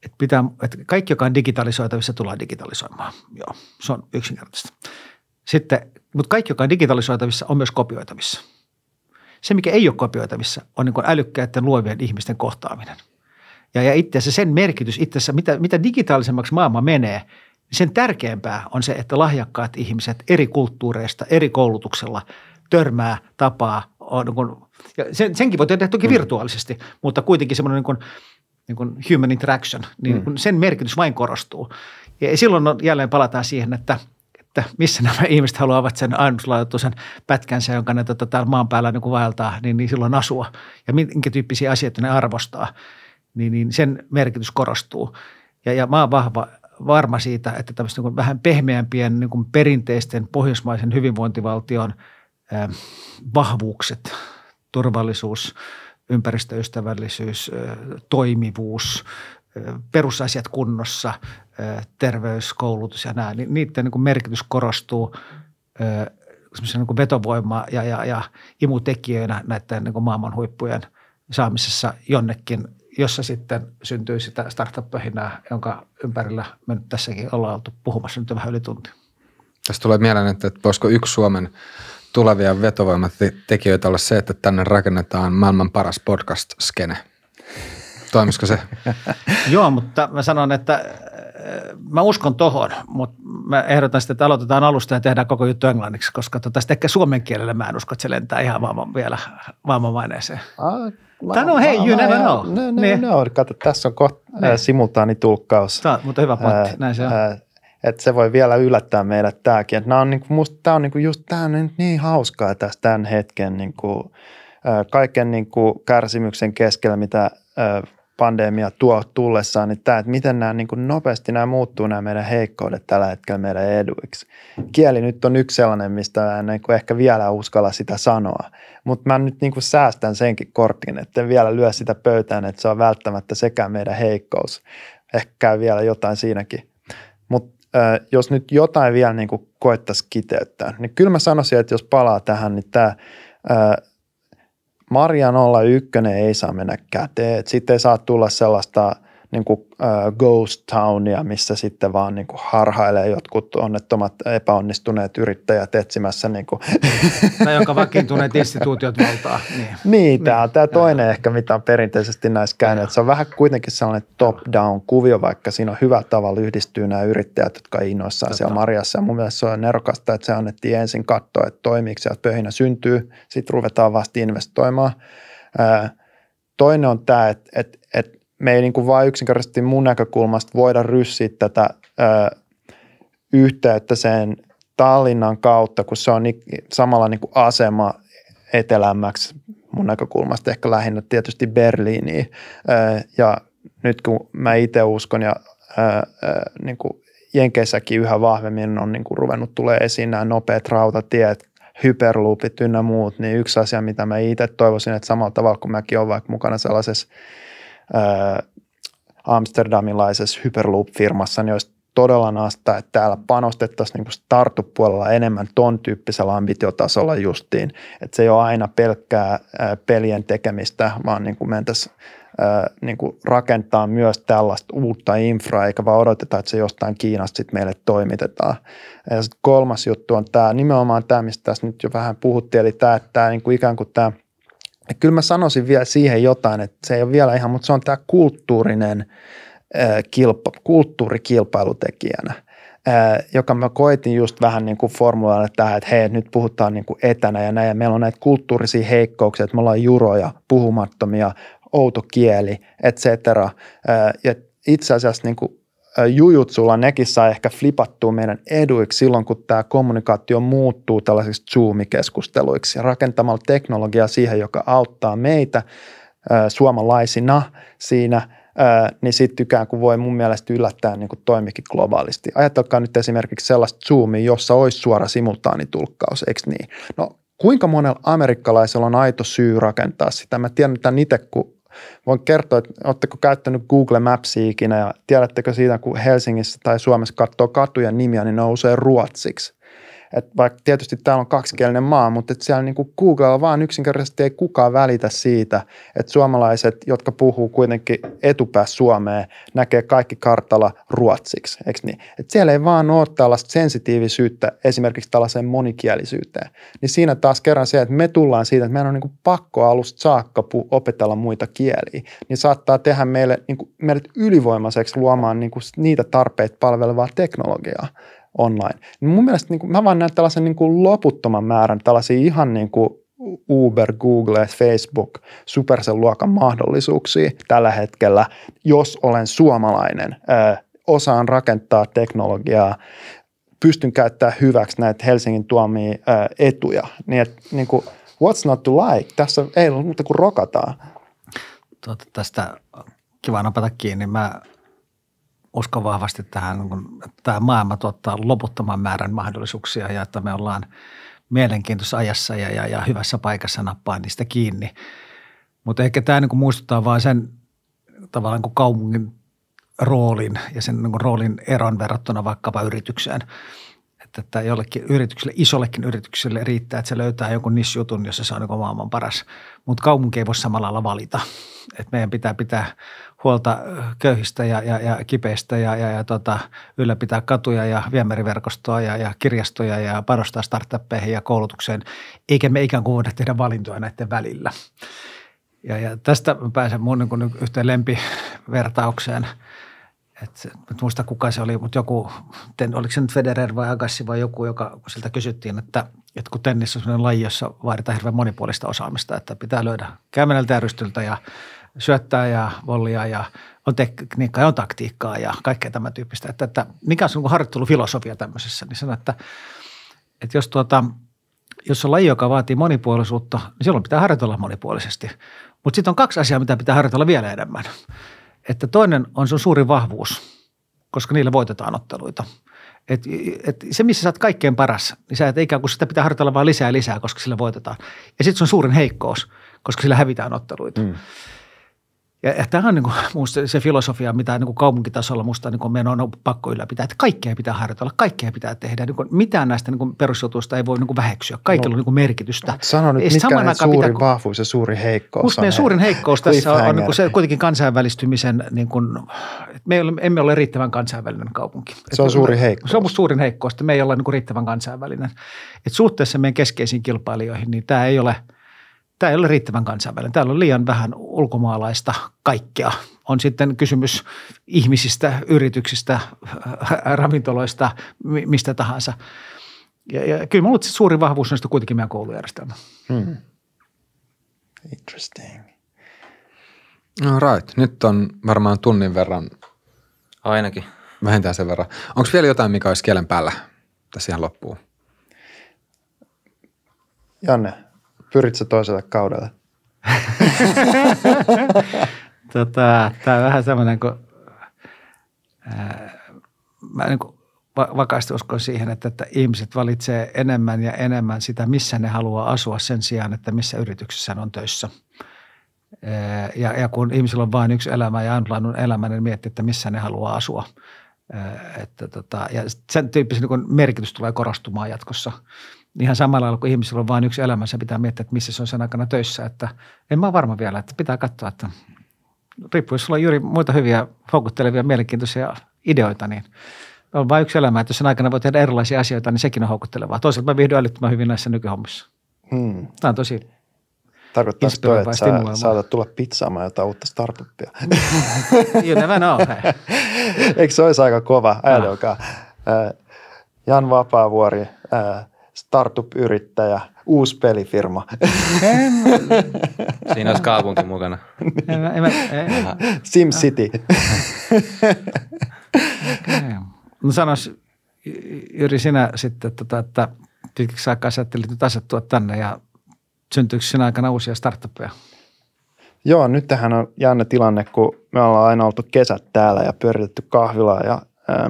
että, pitää, että kaikki, joka on digitalisoitavissa, tullaan digitalisoimaan. Joo, se on yksinkertaista. Sitten, mutta kaikki, joka on digitalisoitavissa, on myös kopioitavissa. Se, mikä ei ole kopioitavissa, on niin älykkäiden luovien ihmisten kohtaaminen. Ja, ja itse asiassa sen merkitys itse asiassa, mitä, mitä digitaalisemmaksi maailma menee – sen tärkeämpää on se, että lahjakkaat ihmiset eri kulttuureista, eri koulutuksella törmää, tapaa. On, niin kun, ja sen, senkin voi tehdä toki mm. virtuaalisesti, mutta kuitenkin semmoinen niin kuin, niin kuin human interaction, niin mm. sen merkitys vain korostuu. Ja silloin on, jälleen palataan siihen, että, että missä nämä [LAUGHS] ihmiset haluavat sen ainutlaatuisen pätkänsä, jonka ne tota, täällä maan päällä niin kuin vaeltaa, niin, niin silloin asua. Ja minkä tyyppisiä asioita ne arvostaa, niin, niin sen merkitys korostuu. Ja, ja mä vahva varma siitä, että tämmöisten niin vähän pehmeämpien niin kuin perinteisten pohjoismaisen hyvinvointivaltion vahvuukset, turvallisuus, ympäristöystävällisyys, toimivuus, perusasiat kunnossa, terveys, koulutus ja nämä, niin niiden niin kuin merkitys korostuu semmoisen niin vetovoima- ja, ja, ja imutekijöinä näiden niin kuin maailman huippujen saamisessa jonnekin jossa sitten syntyi sitä startup jonka ympärillä me nyt tässäkin ollaan oltu puhumassa nyt vähän yli tunti. Tästä tulee mieleen, että voisiko yksi Suomen tulevia vetovoimatekijöitä olla se, että tänne rakennetaan maailman paras podcast-skene. Toimisiko se? [LAUGHS] Joo, mutta mä sanon, että äh, mä uskon tohon, mutta mä ehdotan sitten, että aloitetaan alusta ja tehdään koko juttu englanniksi, koska tästä tota, ehkä suomen kielellä mä en usko, että se lentää ihan maailman vielä maailmanmaineeseen. Tämä no, niin. on, hei, you never know. No, niin. no, kato, tässä on kohta niin. simultaanitulkkaus. Tämä, mutta hyvä pointti, näin se on. Äh, että se voi vielä yllättää meidät tämäkin. Tämä on, niinku, musta tämä on niinku just tää on niin, niin hauskaa tässä tämän hetken niinku, kaiken niinku, kärsimyksen keskellä, mitä pandemia tuo tullessaan, niin tämä, että miten nämä niin kuin nopeasti nämä muuttuu nämä meidän heikkoudet tällä hetkellä meidän eduiksi. Kieli nyt on yksi sellainen, mistä en niin kuin ehkä vielä uskalla sitä sanoa, mutta mä nyt niin kuin säästän senkin kortin, että vielä lyö sitä pöytään, että se on välttämättä sekä meidän heikkous. Ehkä käy vielä jotain siinäkin. Mutta jos nyt jotain vielä niin koettaisiin kiteyttää, niin kyllä mä sanoisin, että jos palaa tähän, niin tämä Marja 01 ei saa mennä käteen. Sitten ei saa tulla sellaista – niin kuin, äh, ghost townia, missä sitten vaan niin kuin harhailee jotkut onnettomat epäonnistuneet yrittäjät etsimässä. Niin kuin. [LAUGHS] Tai jonka vakiintuneet [LAUGHS] instituutiot valtaa. Niin, niin tämä on niin. tämä toinen ja. ehkä, mitä on perinteisesti näissä käynyt. Että se on vähän kuitenkin sellainen top-down kuvio, vaikka siinä on hyvä tavalla yhdistyy nämä yrittäjät, jotka innoissaan siellä marjassa. Ja mun mielestä se on nerokasta, että se annettiin ensin katsoa, että toimiiko se, että pöhinä syntyy, sitten ruvetaan vasta investoimaan. Äh, toinen on tämä, että, että me ei niin kuin vain yksinkertaisesti mun näkökulmasta voida ryssiä tätä ö, yhteyttä sen Tallinnan kautta, kun se on ni, samalla niin kuin asema etelämmäksi mun näkökulmasta ehkä lähinnä tietysti Berliiniin. Ö, ja nyt kun mä itse uskon ja ö, ö, niin kuin Jenkeissäkin yhä vahvemmin on niin kuin ruvennut tulee esiin nämä nopeat rautatiet, hyperloopit ynnä muut, niin yksi asia, mitä mä itse toivoisin, että samalla tavalla kuin mäkin olen vaikka mukana sellaisessa – ää, amsterdamilaisessa Hyperloop-firmassa, niin olisi todella nasta, että täällä panostettaisiin niin startup-puolella enemmän ton tyyppisellä ambitiotasolla justiin. Että se ei ole aina pelkkää ää, pelien tekemistä, vaan niin kuin mentäisiin niin kuin rakentaa myös tällaista uutta infraa, eikä vaan odoteta, että se jostain Kiinasta sitten meille toimitetaan. Ja sit kolmas juttu on tämä, nimenomaan tämä, mistä tässä nyt jo vähän puhuttiin, eli tämä, että tämä niin kuin ikään kuin tämä – ja kyllä mä sanoisin vielä siihen jotain, että se ei ole vielä ihan, mutta se on tämä kulttuurinen äh, kilpa, kulttuurikilpailutekijänä, joka mä koitin just vähän niin kuin formulaille tähän, että hei, nyt puhutaan niin kuin etänä ja näin, ja meillä on näitä kulttuurisia heikkouksia, että me ollaan juroja, puhumattomia, outo kieli, et cetera. ja itse asiassa niin kuin jujutsulla nekin saa ehkä flipattua meidän eduiksi silloin, kun tämä kommunikaatio muuttuu tällaisiksi Zoom-keskusteluiksi rakentamalla teknologiaa siihen, joka auttaa meitä suomalaisina siinä, niin sitten ikään kuin voi mun mielestä yllättää niin kuin toimikin globaalisti. Ajatelkaa nyt esimerkiksi sellaista Zoomia, jossa olisi suora simultaanitulkkaus, eikö niin? No kuinka monella amerikkalaisella on aito syy rakentaa sitä? Mä tiedän että itse, kun Voin kertoa, että oletteko käyttänyt Google Mapsia ikinä ja tiedättekö siitä, kun Helsingissä tai Suomessa katsoo katujen nimiä, niin nousee ruotsiksi että vaikka tietysti täällä on kaksikielinen maa, mutta että siellä niin kuin Googlella vaan yksinkertaisesti ei kukaan välitä siitä, että suomalaiset, jotka puhuu kuitenkin etupää Suomeen, näkee kaikki kartalla ruotsiksi, eikö niin? Että siellä ei vaan ole tällaista sensitiivisyyttä esimerkiksi tällaiseen monikielisyyteen. Niin siinä taas kerran se, että me tullaan siitä, että meidän on niin kuin pakko alusta saakka opetella muita kieliä, niin saattaa tehdä meille, niin kuin, meidät ylivoimaiseksi luomaan niin kuin niitä tarpeita palvelevaa teknologiaa online. Niin mun mielestä niin kuin, mä vaan näen tällaisen niin kuin loputtoman määrän tällaisia ihan niin kuin Uber, Google, Facebook, supersen luokan mahdollisuuksia tällä hetkellä, jos olen suomalainen, ö, osaan rakentaa teknologiaa, pystyn käyttämään hyväksi näitä Helsingin tuomia ö, etuja. Niin, et, niin kuin, what's not to like? Tässä ei ole muuta kuin rokataan. Tuota, tästä kiva napata kiinni. Mä uskon vahvasti tähän, niin että tämä maailma tuottaa loputtoman määrän mahdollisuuksia ja että me ollaan mielenkiintoisessa ajassa ja, ja, ja hyvässä paikassa nappaa niistä kiinni. Mutta ehkä tämä niin muistuttaa vain sen tavallaan kuin kaupungin roolin ja sen niin roolin eron verrattuna vaikkapa yritykseen. Että, että jollekin yritykselle, isollekin yritykselle riittää, että se löytää jonkun nissjutun, jossa se on niin maailman paras. Mutta kaupunki ei voi samalla lailla valita. Et meidän pitää pitää huolta köyhistä ja, ja, ja kipeistä ja, ja, ja tota, ylläpitää katuja ja viemäriverkostoa ja, ja kirjastoja ja panostaa startuppeihin ja koulutukseen, eikä me ikään kuin voida tehdä valintoja näiden välillä. Ja, ja tästä pääsen mun niin yhteen lempivertaukseen. Et, et muista kuka se oli, mutta joku, ten, oliko se nyt Federer vai Agassi vai joku, joka, siltä kysyttiin, että, että kun tennis on sellainen laji, jossa vaaditaan hirveän monipuolista osaamista, että pitää löydä kämmeneltä ja rystyltä ja – syöttää ja vollia ja on tekniikkaa ja on taktiikkaa ja kaikkea tämän tyyppistä. Että, että mikä on sinun harjoittelufilosofia tämmöisessä, niin sanon, että, että jos, tuota, jos on laji, joka vaatii monipuolisuutta, niin silloin pitää harjoitella monipuolisesti. Mutta sitten on kaksi asiaa, mitä pitää harjoitella vielä enemmän. Että toinen on sun suuri vahvuus, koska niillä voitetaan otteluita. Et, et se, missä sä oot kaikkein paras, niin sä et ikään kuin sitä pitää harjoitella vaan lisää ja lisää, koska sillä voitetaan. Ja sitten se on suurin heikkous, koska sillä hävitään otteluita. Mm. Ja, ja tämä on niin kuin, musta se filosofia, mitä niin kuin kaupunkitasolla musta niin kuin meidän on pakko ylläpitää, että kaikkea pitää harjoitella, kaikkea pitää tehdä. Niin kuin, mitään näistä niin kuin perusjutuista ei voi niin kuin väheksyä. Kaikilla no, on niin kuin merkitystä. Sano nyt, mitkä on suurin pitää, vahvuus ja suuri heikkous musta on. meidän suurin heikkous tässä on niin kuin se kuitenkin kansainvälistymisen, niin kuin, että me ole, emme ole riittävän kansainvälinen kaupunki. Se on suuri heikkous. Se on musta suurin heikkous, että me ei olla niin kuin riittävän kansainvälinen. Et suhteessa meidän keskeisiin kilpailijoihin, niin tämä ei ole – tämä ei ole riittävän kansainvälinen. Täällä on liian vähän ulkomaalaista kaikkea. On sitten kysymys ihmisistä, yrityksistä, äh, ravintoloista, mistä tahansa. Ja, ja kyllä minulla on suuri vahvuus on kuitenkin meidän koulujärjestelmä. Hmm. Interesting. No right. Nyt on varmaan tunnin verran. Ainakin. Vähintään sen verran. Onko vielä jotain, mikä olisi kielen päällä tässä ihan loppuun? Janne, pyritkö toiselle kaudelle? [LAUGHS] tota, tämä on vähän semmoinen, kun mä niin kuin vakaasti uskon siihen, että, että ihmiset valitsee enemmän ja enemmän sitä, missä ne haluaa asua sen sijaan, että missä yrityksessä on töissä. ja, ja kun ihmisillä on vain yksi elämä ja ainutlainen elämä, niin miettii, että missä ne haluaa asua. että tota, ja sen tyyppisen niin merkitys tulee korostumaan jatkossa – ihan samalla lailla kuin ihmisillä on vain yksi elämässä pitää miettiä, että missä se on sen aikana töissä. Että en mä ole varma vielä, että pitää katsoa, että riippuu, jos sulla on juuri muita hyviä, houkuttelevia, mielenkiintoisia ideoita, niin on vain yksi elämä, että jos sen aikana voi tehdä erilaisia asioita, niin sekin on houkuttelevaa. Toisaalta mä viihdyn älyttömän hyvin näissä nykyhommissa. Hmm. Tämä on tosi Tarkoittaa toi, että sä saatat tulla pizzaamaan jotain uutta startuppia. [LAUGHS] you never know. [LAUGHS] Eikö se olisi aika kova? Ajatelkaa. Ah. Jan Vapaavuori, startup-yrittäjä, uusi pelifirma. En, siinä olisi kaupunki mukana. [LAUGHS] En, en, en, Sim City. okay. No sanois Jyri sinä sitten, tota, että pitkäksi aikaa sä ajattelit nyt asettua tänne ja syntyykö sinä aikana uusia startuppeja? Joo, nyt tähän on jännä tilanne, kun me ollaan aina oltu kesät täällä ja pyöritetty kahvilaa ja ähm,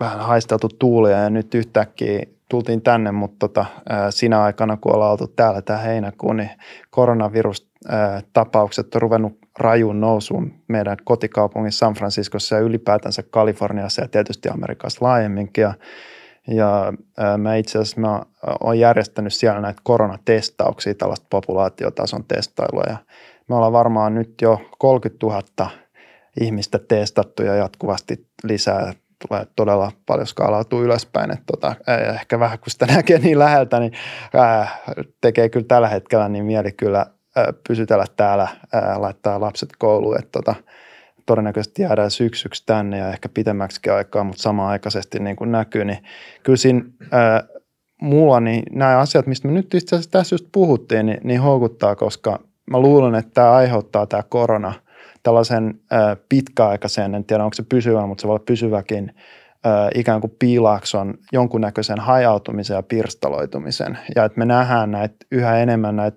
vähän haisteltu tuulia ja nyt yhtäkkiä tultiin tänne, mutta tota, sinä aikana, kun ollaan oltu täällä tämä heinäkuun, niin koronavirustapaukset on ruvennut rajuun nousuun meidän kotikaupungin San Franciscossa ja ylipäätänsä Kaliforniassa ja tietysti Amerikassa laajemminkin. Ja, ja mä itse asiassa mä olen järjestänyt siellä näitä koronatestauksia, tällaista populaatiotason testailua ja me ollaan varmaan nyt jo 30 000 ihmistä testattu ja jatkuvasti lisää tulee todella paljon skaalautua ylöspäin. Että tota, ehkä vähän kun sitä [LAUGHS] näkee niin läheltä, niin ää, tekee kyllä tällä hetkellä niin mieli kyllä ää, pysytellä täällä, ää, laittaa lapset kouluun. Että tota, todennäköisesti jäädään syksyksi tänne ja ehkä pitemmäksi aikaa, mutta samaan aikaisesti niin kuin näkyy, niin kyllä siinä ää, mulla niin nämä asiat, mistä me nyt itse asiassa tässä just puhuttiin, niin, niin houkuttaa, koska mä luulen, että tämä aiheuttaa tämä korona tällaisen pitkäaikaisen, en tiedä onko se pysyvä, mutta se voi olla pysyväkin, äh, ikään kuin piilakson jonkunnäköisen hajautumisen ja pirstaloitumisen. Ja että me nähdään näitä yhä enemmän näitä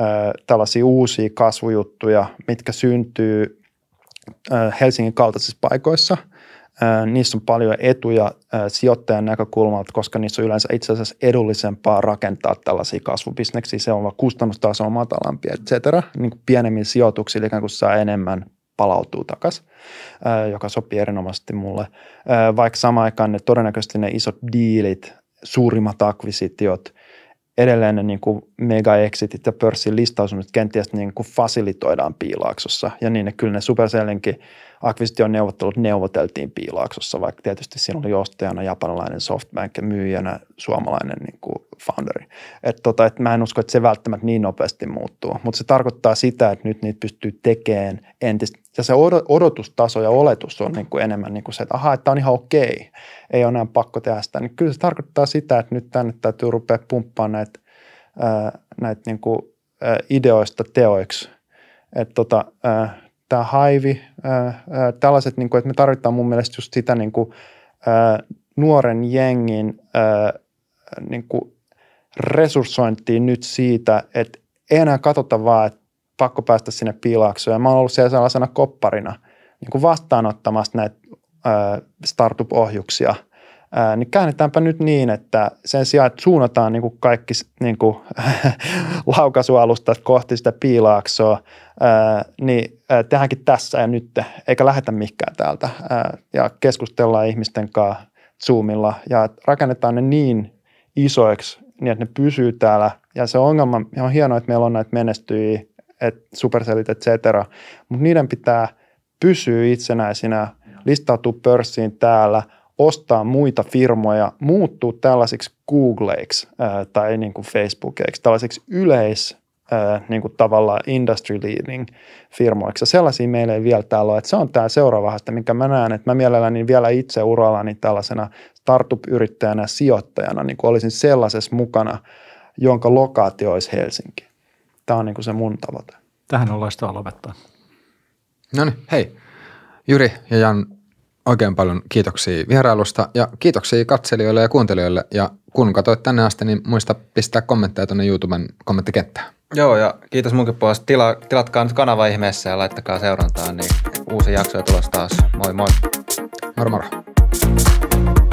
äh, tällaisia uusia kasvujuttuja, mitkä syntyy Helsingin kaltaisissa paikoissa – niissä on paljon etuja sijoittajan näkökulmalta, koska niissä on yleensä itse asiassa edullisempaa rakentaa tällaisia kasvubisneksiä, se on vaan kustannustaso on matalampi, et cetera. Niin kuin pienemmin sijoituksilla ikään kuin saa enemmän palautuu takaisin, joka sopii erinomaisesti mulle. Vaikka samaan aikaan ne todennäköisesti ne isot diilit, suurimmat akvisitiot – edelleen ne niin kuin mega-exitit ja pörssin listausumiset kenties niin kuin fasilitoidaan piilaaksossa. Ja niin ne kyllä ne Supercellinkin akvisition neuvottelut neuvoteltiin piilaaksossa, vaikka tietysti siinä oli ostajana japanilainen softbank ja myyjänä suomalainen niin kuin founderi. Et tota, et mä en usko, että se välttämättä niin nopeasti muuttuu, mutta se tarkoittaa sitä, että nyt niitä pystyy tekemään entistä ja se odotustaso ja oletus on niin kuin enemmän niin kuin se, että ahaa, että tämä on ihan okei, ei ole enää pakko tehdä sitä, niin kyllä se tarkoittaa sitä, että nyt tänne täytyy rupea pumppaamaan näitä, ää, näitä niin kuin, ideoista teoiksi. Että tota, tämä haivi, tällaiset, niin kuin, että me tarvitaan mun mielestä just sitä niin kuin, nuoren jengin ää, niin kuin resurssointia nyt siitä, että ei enää katsota vaan, että pakko päästä sinne piilaaksoon. Ja mä oon ollut siellä sellaisena kopparina niin kuin vastaanottamassa näitä äh, startup-ohjuksia. Äh, niin käännetäänpä nyt niin, että sen sijaan, että suunnataan niin kuin kaikki niin kuin, [LAUGHS] laukaisualusta kohti sitä piilaaksoa, niin äh, tehdäänkin tässä ja nyt, eikä lähetä mikään täältä. ja keskustellaan ihmisten kanssa Zoomilla ja rakennetaan ne niin isoiksi, niin että ne pysyy täällä. Ja se ongelma, ja on hienoa, että meillä on näitä menestyjiä, et Supercellit, et cetera. Mutta niiden pitää pysyä itsenäisinä, listautua pörssiin täällä, ostaa muita firmoja, muuttuu tällaisiksi Googleiksi ää, äh, tai niin kuin Facebookiksi, tällaisiksi yleis ää, äh, niin kuin tavallaan industry leading firmoiksi. sellaisia meillä ei vielä täällä ole. Et se on tämä seuraava haaste, minkä mä näen, että mä mielelläni vielä itse urallani tällaisena startup-yrittäjänä, sijoittajana, niin kuin olisin sellaisessa mukana, jonka lokaatio olisi Helsinki. Tämä on niin kuin se mun tavoite. Tähän on sitä lopettaa. No niin, hei. Juri ja Jan, oikein paljon kiitoksia vierailusta ja kiitoksia katselijoille ja kuuntelijoille. Ja kun katsoit tänne asti, niin muista pistää kommentteja tuonne YouTuben kommenttikenttään. Joo, ja kiitos munkin puolesta. Tila, tilatkaa nyt kanava ihmeessä ja laittakaa seurantaa, niin uusi jakso ja tulossa taas. Moi moi. Moro moro.